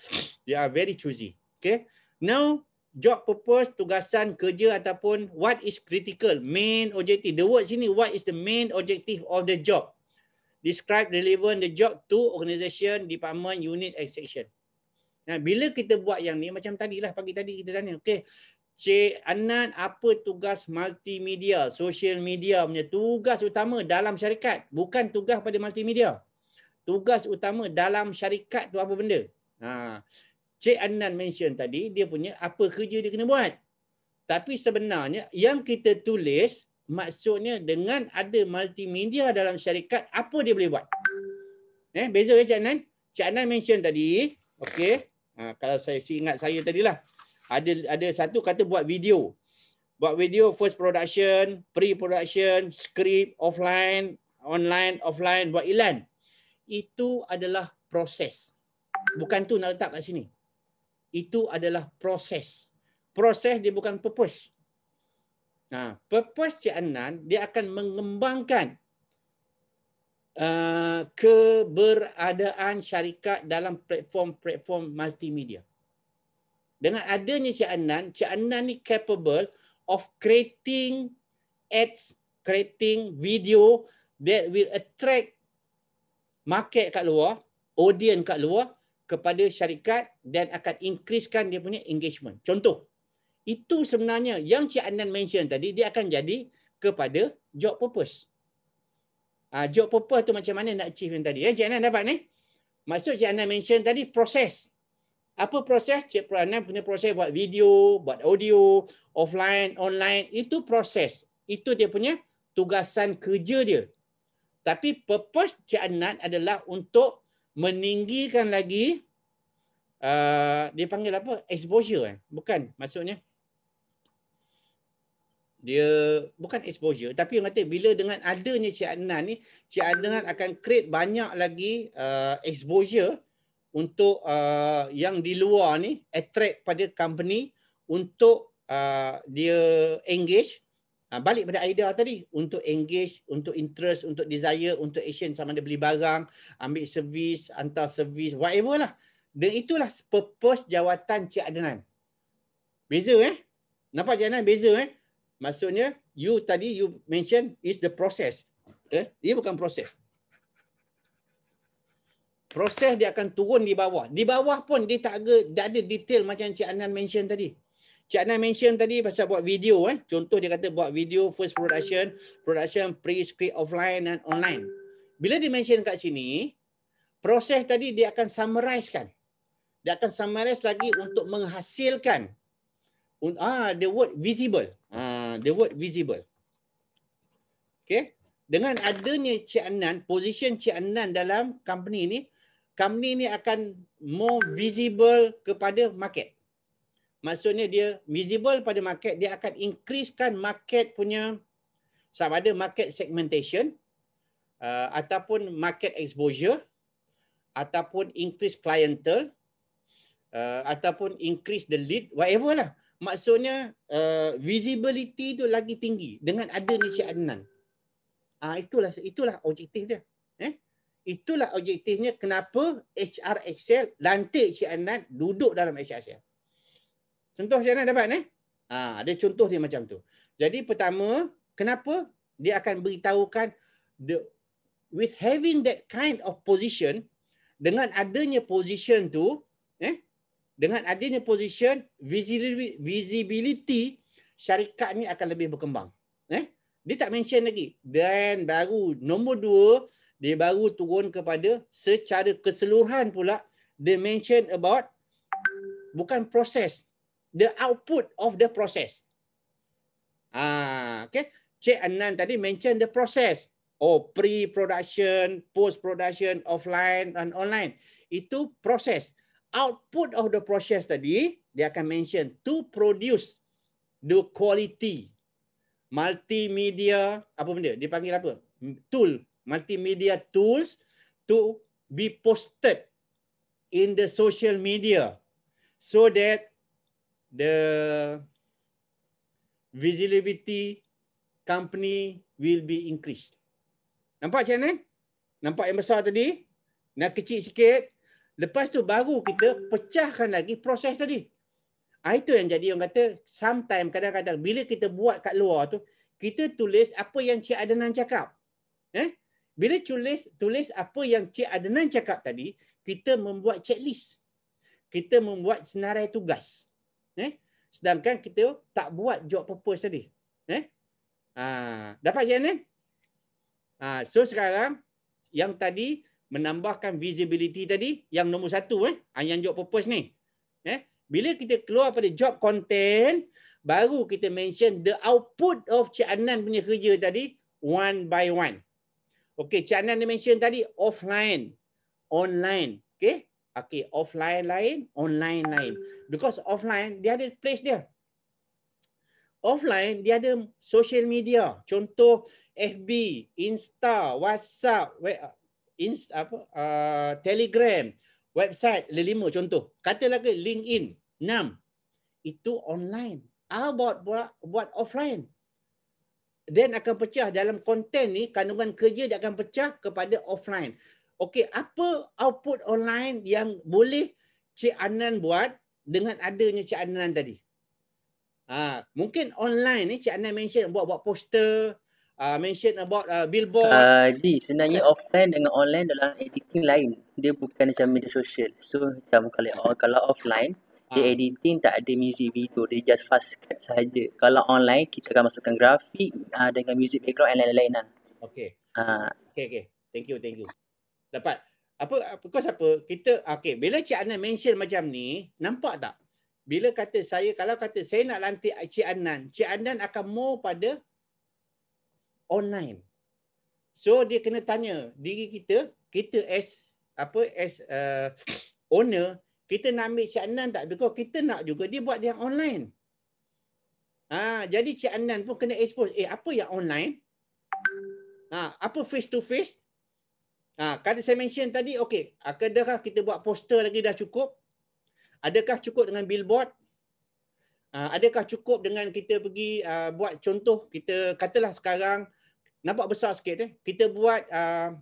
They are very choosy. Okay. Now, job purpose, tugasan kerja ataupun what is critical, main objective. The word sini, what is the main objective of the job? Describe relevant the job to organisation, department, unit and section. Nah, bila kita buat yang ni, macam tadi lah pagi tadi kita tanya, okay, Cik Anan, apa tugas multimedia, social media punya? Tugas utama dalam syarikat, bukan tugas pada multimedia. Tugas utama dalam syarikat tu apa benda? Nah, Cik Anan mention tadi, dia punya apa kerja dia kena buat. Tapi sebenarnya yang kita tulis, maksudnya dengan ada multimedia dalam syarikat, apa dia boleh buat? Eh, beza ya Cik Anan? Cik Anan mention tadi, okay. ha, kalau saya ingat saya tadi lah, ada ada satu kata buat video. Buat video first production, pre-production, script, offline, online, offline, buat iklan. Itu adalah proses. Bukan tu nak letak kat sini itu adalah proses. Proses dia bukan purpose. Nah, ha, purpose Cik Anan, dia akan mengembangkan uh, keberadaan syarikat dalam platform-platform multimedia. Dengan adanya Cik Anan, Cik Anan ni capable of creating ads, creating video that will attract market kat luar, audience kat luar kepada syarikat dan akan increasekan dia punya engagement. Contoh, itu sebenarnya yang Cik Anan mention tadi, dia akan jadi kepada job purpose. Uh, job purpose tu macam mana nak achieve yang tadi. Ya, Cik Anan dapat ni? Maksud Cik Anan mention tadi, proses. Apa proses? Cik Anan punya proses buat video, buat audio, offline, online. Itu proses. Itu dia punya tugasan kerja dia. Tapi purpose Cik Anan adalah untuk meninggikan lagi uh, dia panggil apa exposure eh? bukan maksudnya dia bukan exposure tapi yang kata bila dengan adanya Cik Adnan ni Cik Adnan akan create banyak lagi uh, exposure untuk uh, yang di luar ni attract pada company untuk uh, dia engage Ha, balik pada idea tadi untuk engage untuk interest untuk desire untuk action sama ada beli barang ambil servis hantar servis whatever lah dan itulah purpose jawatan Cik Adnan beza eh nampak Cik Adnan beza eh maksudnya you tadi you mention is the process eh dia bukan proses proses dia akan turun di bawah di bawah pun dia tak ada, tak ada detail macam Cik Adnan mention tadi Cik Anan mention tadi pasal buat video eh. Contoh dia kata buat video first production, production pre-script offline dan online. Bila dia mention kat sini, proses tadi dia akan summarize kan. Dia akan summarize lagi untuk menghasilkan ah the word visible. Ah the word visible. Okay. Dengan adanya Cik Anan, position Cik Anan dalam company ni, company ni akan more visible kepada market maksudnya dia visible pada market dia akan increasekan market punya sama ada market segmentation uh, ataupun market exposure ataupun increase clientele uh, ataupun increase the lead whatever lah maksudnya uh, visibility tu lagi tinggi dengan ada ni Cik Adnan uh, itulah itulah objektif dia eh itulah objektifnya kenapa HR Excel lantik Cik Adnan duduk dalam HR Excel Contoh macam mana dapat? Eh? Ha, ada contoh dia macam tu. Jadi pertama, kenapa dia akan beritahukan the, with having that kind of position, dengan adanya position tu, eh, dengan adanya position, visibility syarikat ni akan lebih berkembang. Eh? Dia tak mention lagi. Dan baru nombor dua, dia baru turun kepada secara keseluruhan pula, dia mention about bukan proses, the output of the process. Ah, okay. Cik Anan tadi mention the process. Oh, pre-production, post-production, offline and online. Itu proses. Output of the process tadi, dia akan mention to produce the quality. Multimedia, apa benda? Dia panggil apa? Tool. Multimedia tools to be posted in the social media. So that the visibility company will be increased. Nampak macam ni? Nampak yang besar tadi? Nak kecil sikit? Lepas tu baru kita pecahkan lagi proses tadi. Ah, itu yang jadi orang kata sometimes kadang-kadang bila kita buat kat luar tu kita tulis apa yang Cik adenan cakap. Eh? Bila tulis tulis apa yang Cik adenan cakap tadi kita membuat checklist. Kita membuat senarai tugas eh sedangkan kita tak buat job purpose tadi eh ha, dapat je ni ha, so sekarang yang tadi menambahkan visibility tadi yang nombor satu eh ha, yang job purpose ni eh bila kita keluar pada job content baru kita mention the output of Cik Anan punya kerja tadi one by one Okay, Cik Anan dia mention tadi offline online okay? Okay, offline lain, online lain. Because offline, dia ada place dia. Offline, dia ada social media. Contoh, FB, Insta, WhatsApp, web, uh, Insta, apa, uh, Telegram, website, lima contoh. Katalah ke LinkedIn, enam. Itu online. How about buat, buat offline? Then akan pecah dalam konten ni, kandungan kerja dia akan pecah kepada offline. Okey, apa output online yang boleh Cik Anan buat dengan adanya Cik Anan tadi? Ha, mungkin online ni Cik Anan mention buat buat poster, uh, mention about uh, billboard. Uh, Ji, sebenarnya offline dengan online dalam editing lain. Dia bukan macam media sosial. So, macam kalau, oh, kalau offline, ah. dia ha. editing tak ada music video. Dia just fast cut saja. Kalau online, kita akan masukkan grafik uh, dengan music background and lain-lain. Okay. Ha. Okay, okay. Thank you, thank you dapat apa, apa kau siapa kita okey bila cik Anan mention macam ni nampak tak bila kata saya kalau kata saya nak lantik cik Anan cik Anan akan more pada online so dia kena tanya diri kita kita as apa as uh, <sniffs> owner kita nak ambil cik Anan tak because kita nak juga dia buat dia online ha, jadi cik Anan pun kena expose eh apa yang online ha, apa face to face Ha, kata saya mention tadi, okey, akadakah kita buat poster lagi dah cukup? Adakah cukup dengan billboard? Ha, adakah cukup dengan kita pergi uh, buat contoh, kita katalah sekarang, nampak besar sikit, eh? kita buat uh,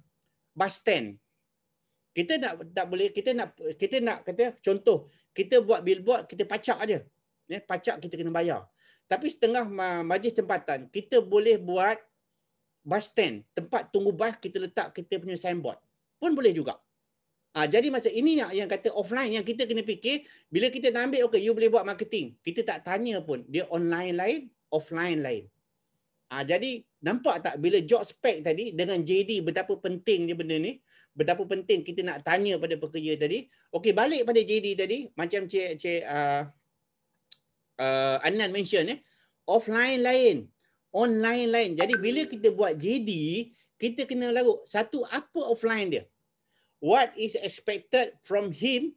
bus stand. Kita nak tak boleh kita nak kita nak kata contoh kita buat billboard kita pacak aja. Ya, pacak kita kena bayar. Tapi setengah majlis tempatan kita boleh buat bus stand, tempat tunggu bus kita letak kita punya signboard pun boleh juga. Ha, jadi masa ini yang, kata offline yang kita kena fikir bila kita nak ambil okey you boleh buat marketing. Kita tak tanya pun dia online lain, offline lain. Ha, jadi nampak tak bila job spec tadi dengan JD betapa pentingnya benda ni, betapa penting kita nak tanya pada pekerja tadi. Okey balik pada JD tadi macam cik cik uh, ah, uh, Anan mention eh offline lain, online lain. Jadi bila kita buat JD, kita kena larut satu apa offline dia. What is expected from him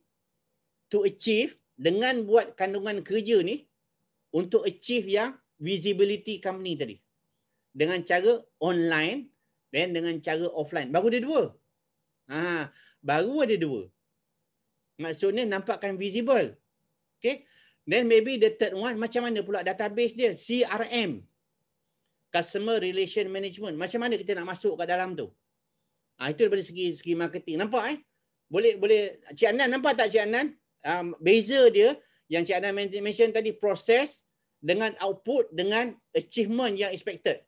to achieve dengan buat kandungan kerja ni untuk achieve yang visibility company tadi. Dengan cara online dan dengan cara offline. Baru ada dua. Ha, baru ada dua. Maksudnya nampakkan visible. Okay. Then maybe the third one macam mana pula database dia? CRM customer relation management. Macam mana kita nak masuk kat dalam tu? Ha, itu daripada segi segi marketing. Nampak eh? Boleh boleh Cik Anan nampak tak Cik Anan? Um, ah, beza dia yang Cik Anan mention tadi proses dengan output dengan achievement yang expected.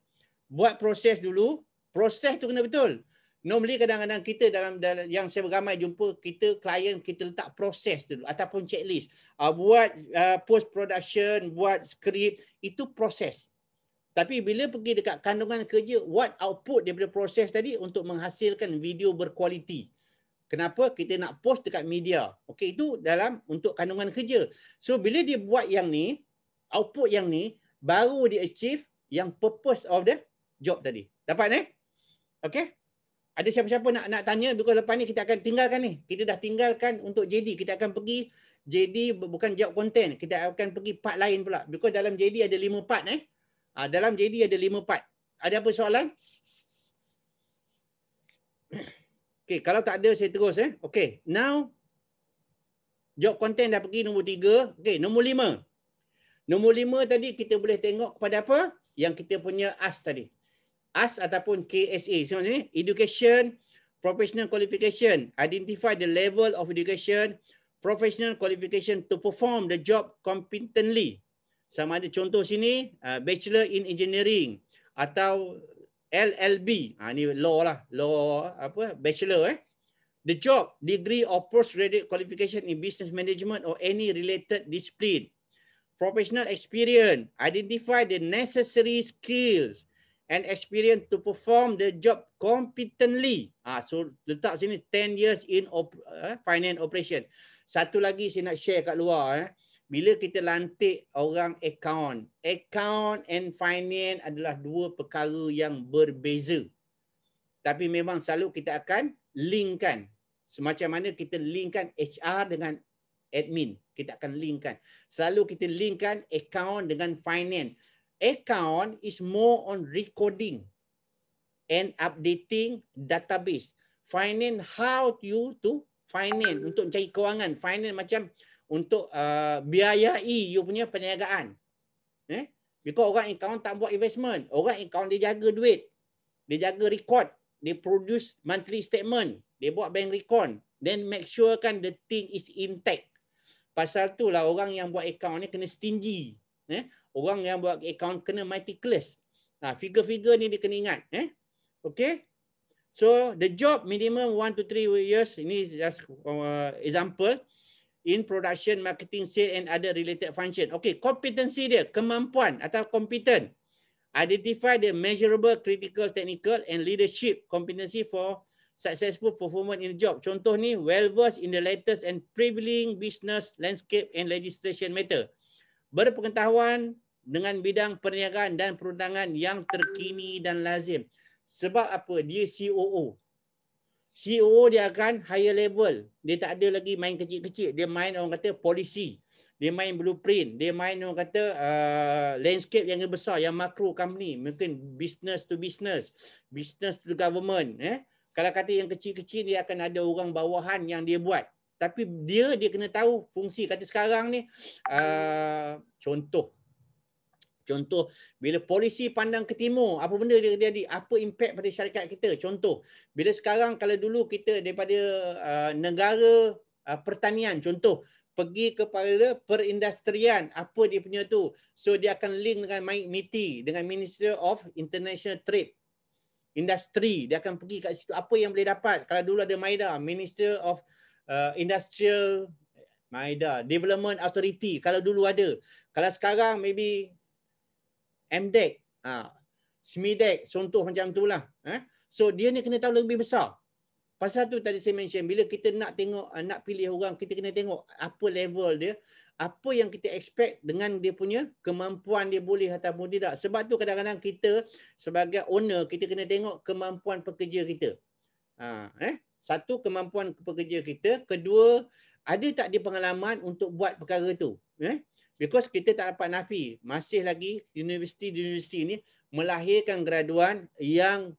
Buat proses dulu, proses tu kena betul. Normally kadang-kadang kita dalam, dalam yang saya ramai jumpa kita client kita letak proses dulu ataupun checklist. Uh, buat uh, post production, buat skrip, itu proses. Tapi bila pergi dekat kandungan kerja, what output daripada proses tadi untuk menghasilkan video berkualiti. Kenapa kita nak post dekat media? Okey, itu dalam untuk kandungan kerja. So bila dia buat yang ni, output yang ni baru dia achieve yang purpose of the job tadi. Dapat eh? Okey. Ada siapa-siapa nak nak tanya because lepas ni kita akan tinggalkan ni. Kita dah tinggalkan untuk JD. Kita akan pergi JD bukan job content. Kita akan pergi part lain pula. Because dalam JD ada lima part eh. Ha, dalam JD ada lima part. Ada apa soalan? <clears throat> Okay, kalau tak ada, saya terus. Eh. Okay, now, job content dah pergi nombor tiga. Okay, nombor lima. Nombor lima tadi, kita boleh tengok kepada apa? Yang kita punya AS tadi. AS ataupun KSA. So, ni, education, professional qualification. Identify the level of education, professional qualification to perform the job competently sama ada contoh sini uh, bachelor in engineering atau LLB ha, ini law lah law apa bachelor eh the job degree or post-graduate qualification in business management or any related discipline professional experience identify the necessary skills and experience to perform the job competently ah ha, so letak sini 10 years in op, uh, finance operation satu lagi saya nak share kat luar eh bila kita lantik orang account, account and finance adalah dua perkara yang berbeza. Tapi memang selalu kita akan linkkan. Semacam mana kita linkkan HR dengan admin. Kita akan linkkan. Selalu kita linkkan account dengan finance. Account is more on recording and updating database. Finance, how you to finance untuk cari kewangan. Finance macam untuk uh, biayai you punya perniagaan. Eh? Because orang account tak buat investment. Orang account dia jaga duit. Dia jaga record. Dia produce monthly statement. Dia buat bank record. Then make sure kan the thing is intact. Pasal tu lah orang yang buat account ni kena stingy. Eh? Orang yang buat account kena mighty meticulous. Nah, figure-figure ni dia kena ingat. Eh? Okay. So the job minimum 1 to 3 years. Ini just uh, example in production, marketing, sales and other related function. Okay, competency dia, kemampuan atau competent. Identify the measurable, critical, technical and leadership competency for successful performance in the job. Contoh ni, well-versed in the latest and prevailing business landscape and legislation matter. Berpengetahuan dengan bidang perniagaan dan perundangan yang terkini dan lazim. Sebab apa? Dia COO. CEO dia akan higher level. Dia tak ada lagi main kecil-kecil. Dia main orang kata policy. Dia main blueprint. Dia main orang kata uh, landscape yang besar, yang makro company. Mungkin business to business. Business to government. Eh? Kalau kata yang kecil-kecil, dia akan ada orang bawahan yang dia buat. Tapi dia, dia kena tahu fungsi. Kata sekarang ni, uh, contoh. Contoh, bila polisi pandang ke timur, apa benda dia jadi? Apa impak pada syarikat kita? Contoh, bila sekarang kalau dulu kita daripada uh, negara uh, pertanian, contoh, pergi kepada perindustrian, apa dia punya tu? So dia akan link dengan MITI, dengan Minister of International Trade. Industri, dia akan pergi kat situ. Apa yang boleh dapat? Kalau dulu ada MAIDA, Minister of uh, Industrial MAIDA, Development Authority, kalau dulu ada. Kalau sekarang, maybe MDEC, ha, SMIDEC, contoh macam tu lah. Eh? Ha. So dia ni kena tahu lebih besar. Pasal tu tadi saya mention, bila kita nak tengok, eh, nak pilih orang, kita kena tengok apa level dia, apa yang kita expect dengan dia punya kemampuan dia boleh ataupun tidak. Sebab tu kadang-kadang kita sebagai owner, kita kena tengok kemampuan pekerja kita. Ha, eh? Satu, kemampuan pekerja kita. Kedua, ada tak dia pengalaman untuk buat perkara tu? Eh? because kita tak dapat nafi masih lagi universiti-universiti ini melahirkan graduan yang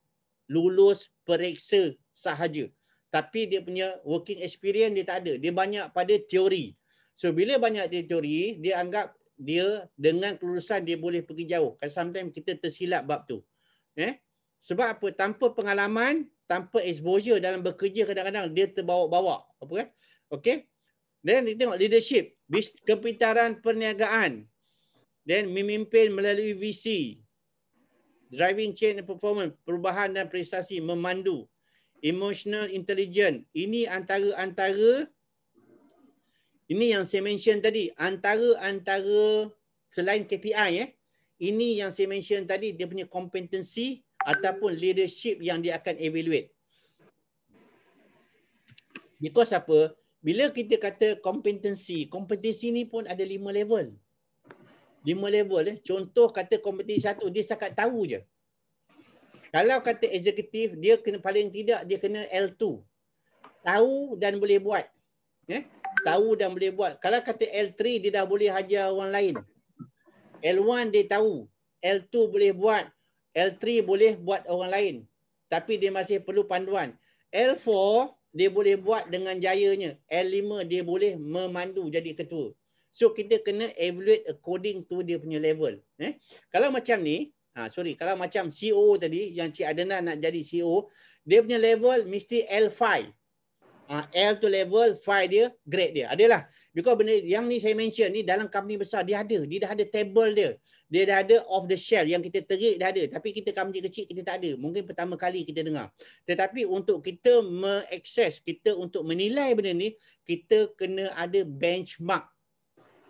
lulus periksa sahaja tapi dia punya working experience dia tak ada dia banyak pada teori so bila banyak teori dia anggap dia dengan kelulusan dia boleh pergi jauh kan sometimes kita tersilap bab tu eh sebab apa tanpa pengalaman tanpa exposure dalam bekerja kadang-kadang dia terbawa-bawa apa kan okey Then kita tengok leadership, kepintaran perniagaan. Then memimpin melalui visi. Driving change and performance, perubahan dan prestasi, memandu. Emotional intelligence, ini antara-antara ini yang saya mention tadi, antara-antara selain KPI eh. Ini yang saya mention tadi dia punya kompetensi ataupun leadership yang dia akan evaluate. Because apa? bila kita kata kompetensi, kompetensi ni pun ada lima level. Lima level eh. Contoh kata kompetensi satu, dia sekat tahu je. Kalau kata eksekutif, dia kena paling tidak dia kena L2. Tahu dan boleh buat. Eh? Tahu dan boleh buat. Kalau kata L3, dia dah boleh hajar orang lain. L1 dia tahu. L2 boleh buat. L3 boleh buat orang lain. Tapi dia masih perlu panduan. L4, dia boleh buat dengan jayanya. L5 dia boleh memandu jadi ketua. So kita kena evaluate according to dia punya level. Eh? Kalau macam ni, ha, sorry, kalau macam CEO tadi yang Cik Adnan nak jadi CEO, dia punya level mesti L5. Ha, L tu level, 5 dia, grade dia. Adalah. Because benda yang ni saya mention ni dalam company besar dia ada. Dia dah ada table dia dia dah ada off the shelf yang kita terik dah ada tapi kita kamji kecil kita tak ada mungkin pertama kali kita dengar tetapi untuk kita mengakses kita untuk menilai benda ni kita kena ada benchmark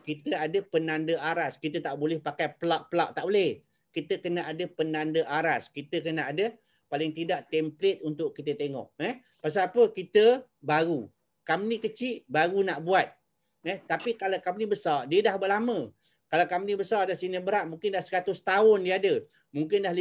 kita ada penanda aras kita tak boleh pakai plug-plug tak boleh kita kena ada penanda aras kita kena ada paling tidak template untuk kita tengok eh pasal apa kita baru kamni kecil baru nak buat eh tapi kalau kamni besar dia dah berlama kalau company besar ada senior berat mungkin dah 100 tahun dia ada mungkin dah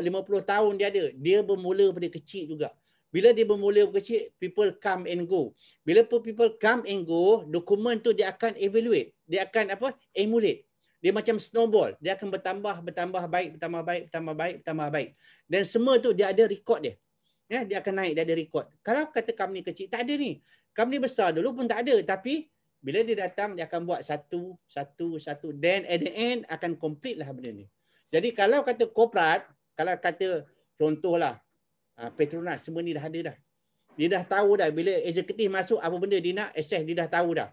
5 tahun 50 tahun dia ada dia bermula pada kecil juga bila dia bermula kecil people come and go bila people come and go dokumen tu dia akan evaluate dia akan apa emulate dia macam snowball dia akan bertambah bertambah baik bertambah baik bertambah baik bertambah baik dan semua tu dia ada record dia ya dia akan naik dia ada record kalau kata company kecil tak ada ni company besar dulu pun tak ada tapi bila dia datang dia akan buat satu satu satu then at the end akan complete lah benda ni jadi kalau kata korporat kalau kata contohlah ah, Petronas semua ni dah ada dah dia dah tahu dah bila eksekutif masuk apa benda dia nak access dia dah tahu dah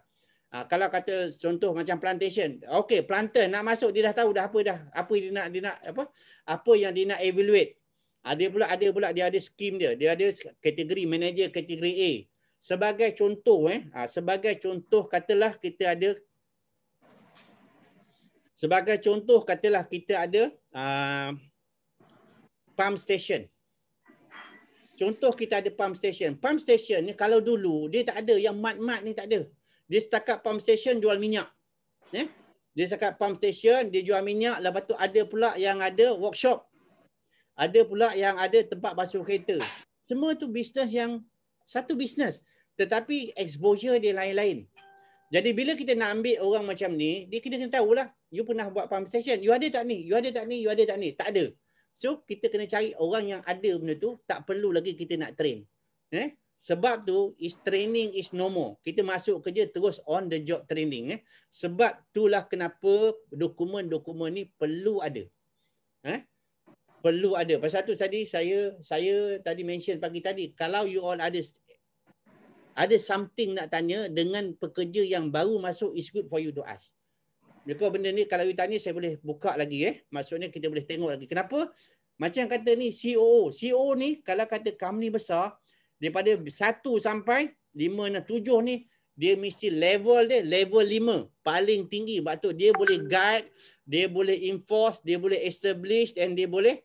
ah, kalau kata contoh macam plantation okay, planter nak masuk dia dah tahu dah apa dah apa yang dia nak dia nak apa apa yang dia nak evaluate ada ah, pula ada pula dia ada skim dia dia ada kategori manager kategori A sebagai contoh eh ha, sebagai contoh katalah kita ada sebagai contoh katalah kita ada uh, pump station contoh kita ada pump station pump station ni kalau dulu dia tak ada yang mat-mat ni tak ada dia setakat pump station jual minyak eh dia setakat pump station dia jual minyak lepas tu ada pula yang ada workshop ada pula yang ada tempat basuh kereta semua tu bisnes yang satu bisnes tetapi exposure dia lain-lain. Jadi bila kita nak ambil orang macam ni, dia kena kena tahulah, you pernah buat pump station, you ada tak ni? You ada tak ni? You ada tak ni? Tak ada. So kita kena cari orang yang ada benda tu, tak perlu lagi kita nak train. Eh? Sebab tu is training is no more. Kita masuk kerja terus on the job training eh. Sebab itulah kenapa dokumen-dokumen ni perlu ada. Eh? perlu ada. Pasal tu tadi saya saya tadi mention pagi tadi kalau you all ada ada something nak tanya dengan pekerja yang baru masuk is good for you to ask. Mereka benda ni kalau you tanya saya boleh buka lagi eh. Maksudnya kita boleh tengok lagi. Kenapa? Macam kata ni CEO. CEO ni kalau kata company besar daripada 1 sampai 5 7 ni dia mesti level dia level 5 paling tinggi sebab tu dia boleh guide dia boleh enforce dia boleh establish and dia boleh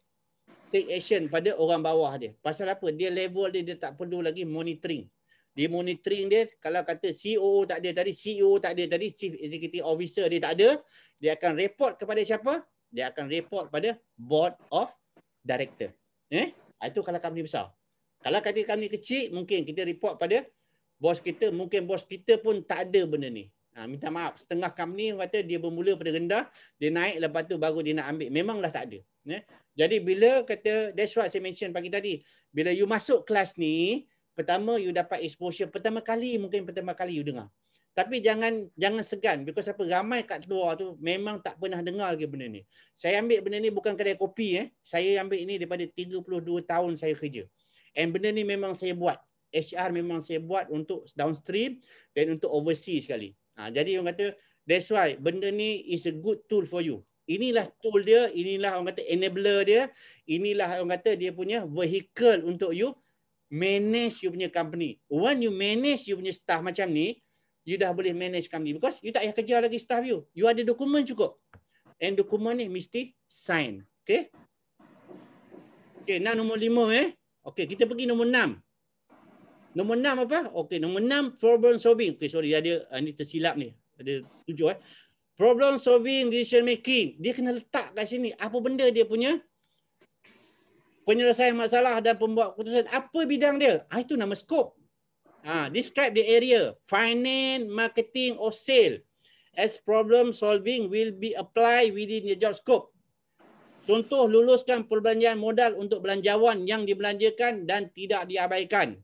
take action pada orang bawah dia pasal apa dia level dia dia tak perlu lagi monitoring dia monitoring dia kalau kata CEO tak ada tadi CEO tak ada tadi chief executive officer dia tak ada dia akan report kepada siapa dia akan report pada board of director eh ah, itu kalau company besar kalau kata company kecil mungkin kita report pada bos kita mungkin bos kita pun tak ada benda ni ha, minta maaf setengah company kata dia bermula pada rendah dia naik lepas tu baru dia nak ambil memanglah tak ada eh jadi bila kata that's what saya mention pagi tadi bila you masuk kelas ni pertama you dapat exposure pertama kali mungkin pertama kali you dengar tapi jangan jangan segan because apa ramai kat luar tu memang tak pernah dengar lagi benda ni saya ambil benda ni bukan kedai kopi eh saya ambil ini daripada 32 tahun saya kerja and benda ni memang saya buat HR memang saya buat untuk downstream dan untuk overseas sekali ha, jadi orang kata that's why benda ni is a good tool for you Inilah tool dia, inilah orang kata enabler dia, inilah orang kata dia punya vehicle untuk you manage you punya company. When you manage you punya staff macam ni, you dah boleh manage company. Because you tak payah kerja lagi staff you. You ada dokumen cukup. And dokumen ni mesti sign. Okay? Okay, nak nombor lima eh. Okay, kita pergi nombor enam. Nombor enam apa? Okay, nombor enam, problem solving. Okay, sorry. Ada, ini ah, tersilap ni. Ada tujuh eh. Problem solving, decision making. Dia kena letak kat sini. Apa benda dia punya penyelesaian masalah dan pembuat keputusan. Apa bidang dia? Ah, itu nama scope. Ah, describe the area. Finance, marketing or sale. As problem solving will be applied within your job scope. Contoh, luluskan perbelanjaan modal untuk belanjawan yang dibelanjakan dan tidak diabaikan.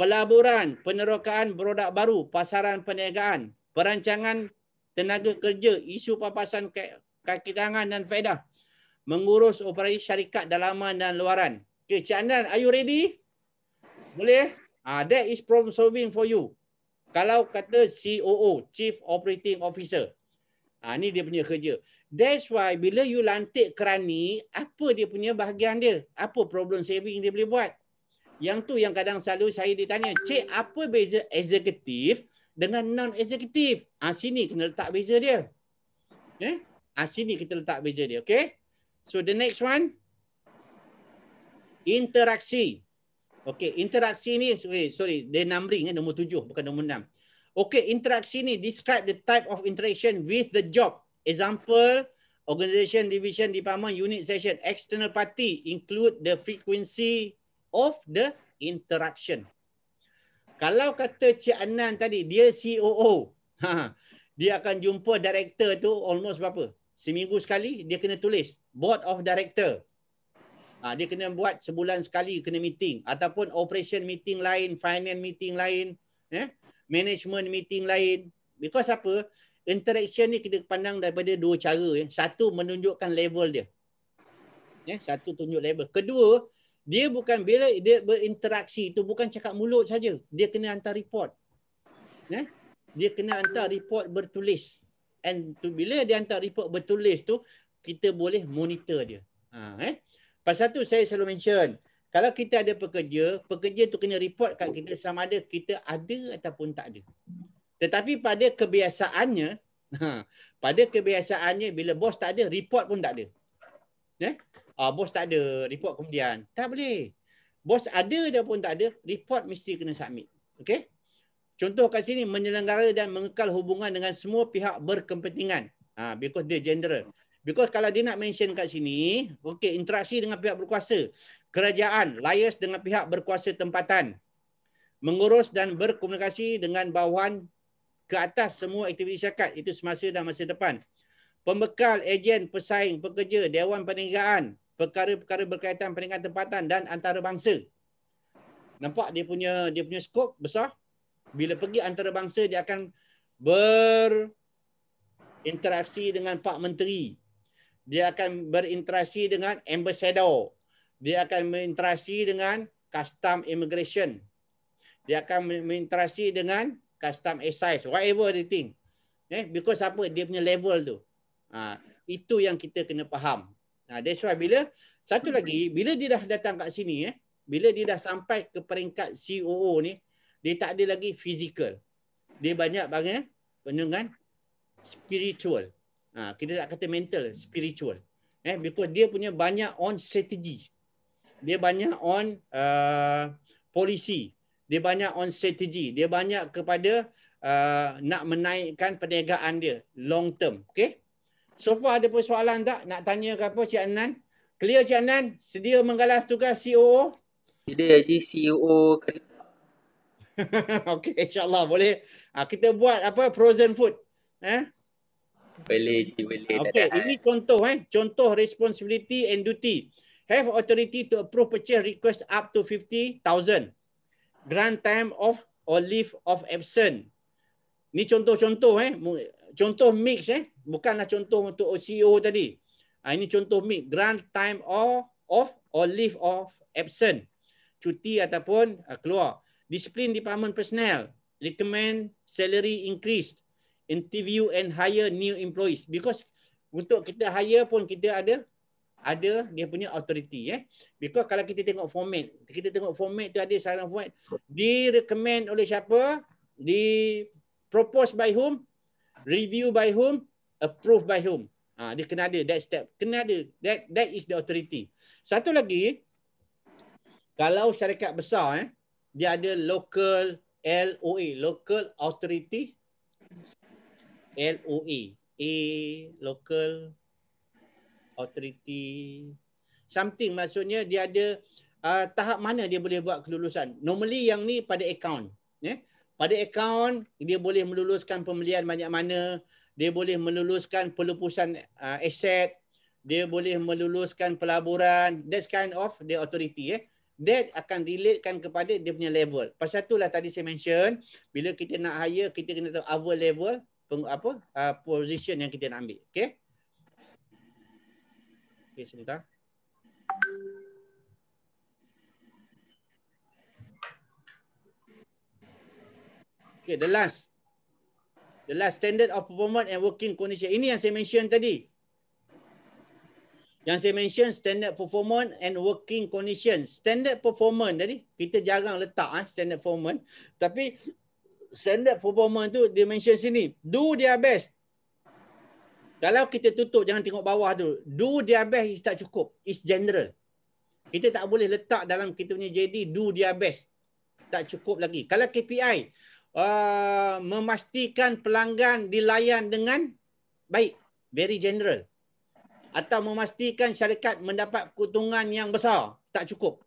Pelaburan, penerokaan produk baru, pasaran perniagaan, perancangan tenaga kerja, isu papasan kaki tangan dan faedah mengurus operasi syarikat dalaman dan luaran. Okay, Cik Andan, are you ready? Boleh? Ah, that is problem solving for you. Kalau kata COO, Chief Operating Officer. Ah, ni dia punya kerja. That's why bila you lantik kerani, apa dia punya bahagian dia? Apa problem solving dia boleh buat? Yang tu yang kadang selalu saya ditanya, Cik, apa beza eksekutif dengan non-eksekutif? Ah, sini kena letak beza dia. Eh? Ah, sini kita letak beza dia. Okay? So the next one interaksi. Okay, interaksi ni sorry, sorry the numbering eh, nombor tujuh bukan nombor enam. Okay, interaksi ni describe the type of interaction with the job. Example, organisation, division, department, unit, session, external party include the frequency of the interaction. Kalau kata Cik Anan tadi, dia COO. <laughs> Ha, dia akan jumpa director tu almost berapa? seminggu sekali dia kena tulis board of director ha, dia kena buat sebulan sekali kena meeting ataupun operation meeting lain finance meeting lain eh management meeting lain because apa interaction ni kita pandang daripada dua cara eh satu menunjukkan level dia eh satu tunjuk level kedua dia bukan bila dia berinteraksi itu bukan cakap mulut saja dia kena hantar report eh dia kena hantar report bertulis and tu bila dia hantar report bertulis tu kita boleh monitor dia ha eh pasal tu saya selalu mention kalau kita ada pekerja pekerja tu kena report kat kita sama ada kita ada ataupun tak ada tetapi pada kebiasaannya <laughs> ha pada kebiasaannya bila bos tak ada report pun tak ada eh ah bos tak ada report kemudian tak boleh bos ada dia pun tak ada report mesti kena submit okey Contoh kat sini menyelenggara dan mengekal hubungan dengan semua pihak berkepentingan. Ha, because dia general. Because kalau dia nak mention kat sini, okey interaksi dengan pihak berkuasa. Kerajaan, layers dengan pihak berkuasa tempatan. Mengurus dan berkomunikasi dengan bawahan ke atas semua aktiviti syarikat. Itu semasa dan masa depan. Pembekal, ejen, pesaing, pekerja, dewan peninggaan, perkara-perkara berkaitan peringkat tempatan dan antarabangsa. Nampak dia punya dia punya skop besar? bila pergi antarabangsa dia akan berinteraksi dengan pak menteri dia akan berinteraksi dengan ambassador dia akan berinteraksi dengan custom immigration dia akan berinteraksi dengan custom excise whatever they think eh because apa dia punya level tu ha, itu yang kita kena faham nah ha, that's why bila satu lagi bila dia dah datang kat sini eh bila dia dah sampai ke peringkat COO ni dia tak ada lagi fizikal. Dia banyak eh, panggil dengan spiritual. Ha, kita tak kata mental, spiritual. Eh, because dia punya banyak on strategy. Dia banyak on uh, policy. Dia banyak on strategy. Dia banyak kepada uh, nak menaikkan perniagaan dia long term. Okay? So far ada persoalan tak? Nak tanya ke apa Cik Anan? Clear Cik Anan? Sedia menggalas tugas COO? E Tidak, Haji. COO e kena <laughs> Okey, insyaAllah boleh. Uh, kita buat apa frozen food. Eh? Boleh, boleh. Okey, ini contoh. Eh? Contoh responsibility and duty. Have authority to approve purchase request up to 50,000. Grant time of or leave of absence. Ni contoh-contoh eh. Contoh mix eh. Bukanlah contoh untuk CEO e tadi. Ha, ini contoh mix. Grant time off or leave of absence. Cuti ataupun uh, keluar. Disiplin Department Personnel recommend salary increase. Interview and hire new employees because untuk kita hire pun kita ada ada dia punya authority eh. Because kalau kita tengok format, kita tengok format tu ada saran format di recommend oleh siapa? Di propose by whom? Review by whom? Approve by whom? Ha, dia kena ada that step. Kena ada. That that is the authority. Satu lagi kalau syarikat besar eh dia ada local LOA, local authority LOA, A local authority something maksudnya dia ada uh, tahap mana dia boleh buat kelulusan. Normally yang ni pada account, ya. Yeah? Pada account dia boleh meluluskan pembelian banyak mana, dia boleh meluluskan pelupusan uh, aset, dia boleh meluluskan pelaburan, that kind of the authority ya. Yeah? that akan relatekan kepada dia punya level. Pasal itulah tadi saya mention, bila kita nak hire, kita kena tahu our level, apa uh, position yang kita nak ambil. Okay? Okay, sebentar. Okay, the last. The last standard of performance and working condition. Ini yang saya mention tadi. Yang saya mention standard performance and working condition. Standard performance tadi kita jarang letak ah standard performance tapi standard performance tu dia mention sini. Do their best. Kalau kita tutup jangan tengok bawah dulu. Do their best is tak cukup. Is general. Kita tak boleh letak dalam kita punya JD do their best. Tak cukup lagi. Kalau KPI uh, memastikan pelanggan dilayan dengan baik. Very general atau memastikan syarikat mendapat keuntungan yang besar tak cukup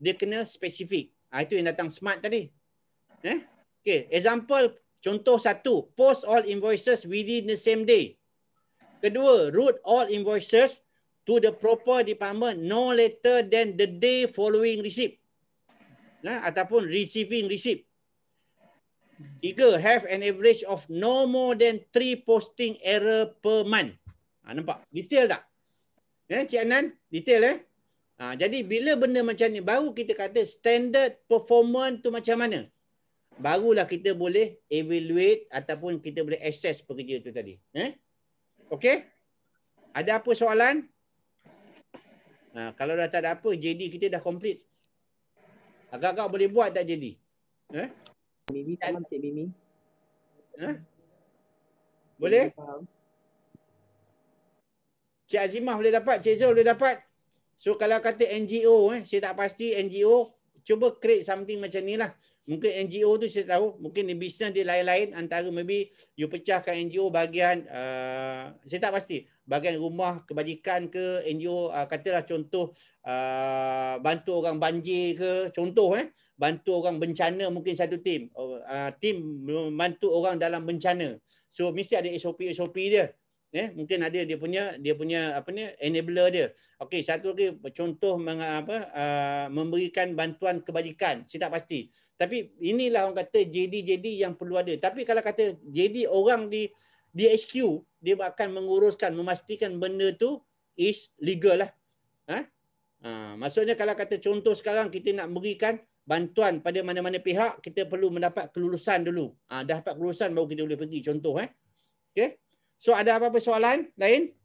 dia kena spesifik ha, itu yang datang smart tadi eh okey example contoh satu post all invoices within the same day kedua route all invoices to the proper department no later than the day following receipt nah ha, ataupun receiving receipt Tiga, have an average of no more than three posting error per month. Ha, nampak? Detail tak? Eh, Cik Anan, detail eh? Ha, jadi bila benda macam ni, baru kita kata standard performance tu macam mana? Barulah kita boleh evaluate ataupun kita boleh assess pekerja tu tadi. Eh? Okay? Ada apa soalan? Ha, kalau dah tak ada apa, JD kita dah complete. Agak-agak boleh buat tak JD? Eh? Mimi, tak Cik Mimi. Ha? Boleh? Mimi, Cik Azimah boleh dapat, Cik Zul boleh dapat. So kalau kata NGO, eh, saya tak pasti NGO, cuba create something macam ni lah. Mungkin NGO tu saya tahu, mungkin di bisnes dia lain-lain, antara maybe you pecahkan NGO bagian, uh, saya tak pasti, Bagian rumah kebajikan ke, NGO uh, katalah contoh, uh, bantu orang banjir ke, contoh eh, bantu orang bencana mungkin satu tim, oh, uh, tim bantu orang dalam bencana. So mesti ada SOP-SOP dia eh mungkin ada dia punya dia punya apa ni enabler dia okey satu lagi contoh meng, apa uh, memberikan bantuan kebajikan saya tak pasti tapi inilah orang kata JD JD yang perlu ada tapi kalau kata JD orang di di HQ dia akan menguruskan memastikan benda tu is legal lah ha? ha maksudnya kalau kata contoh sekarang kita nak berikan bantuan pada mana-mana pihak kita perlu mendapat kelulusan dulu ha, dah dapat kelulusan baru kita boleh pergi contoh eh okey So ada apa-apa soalan lain?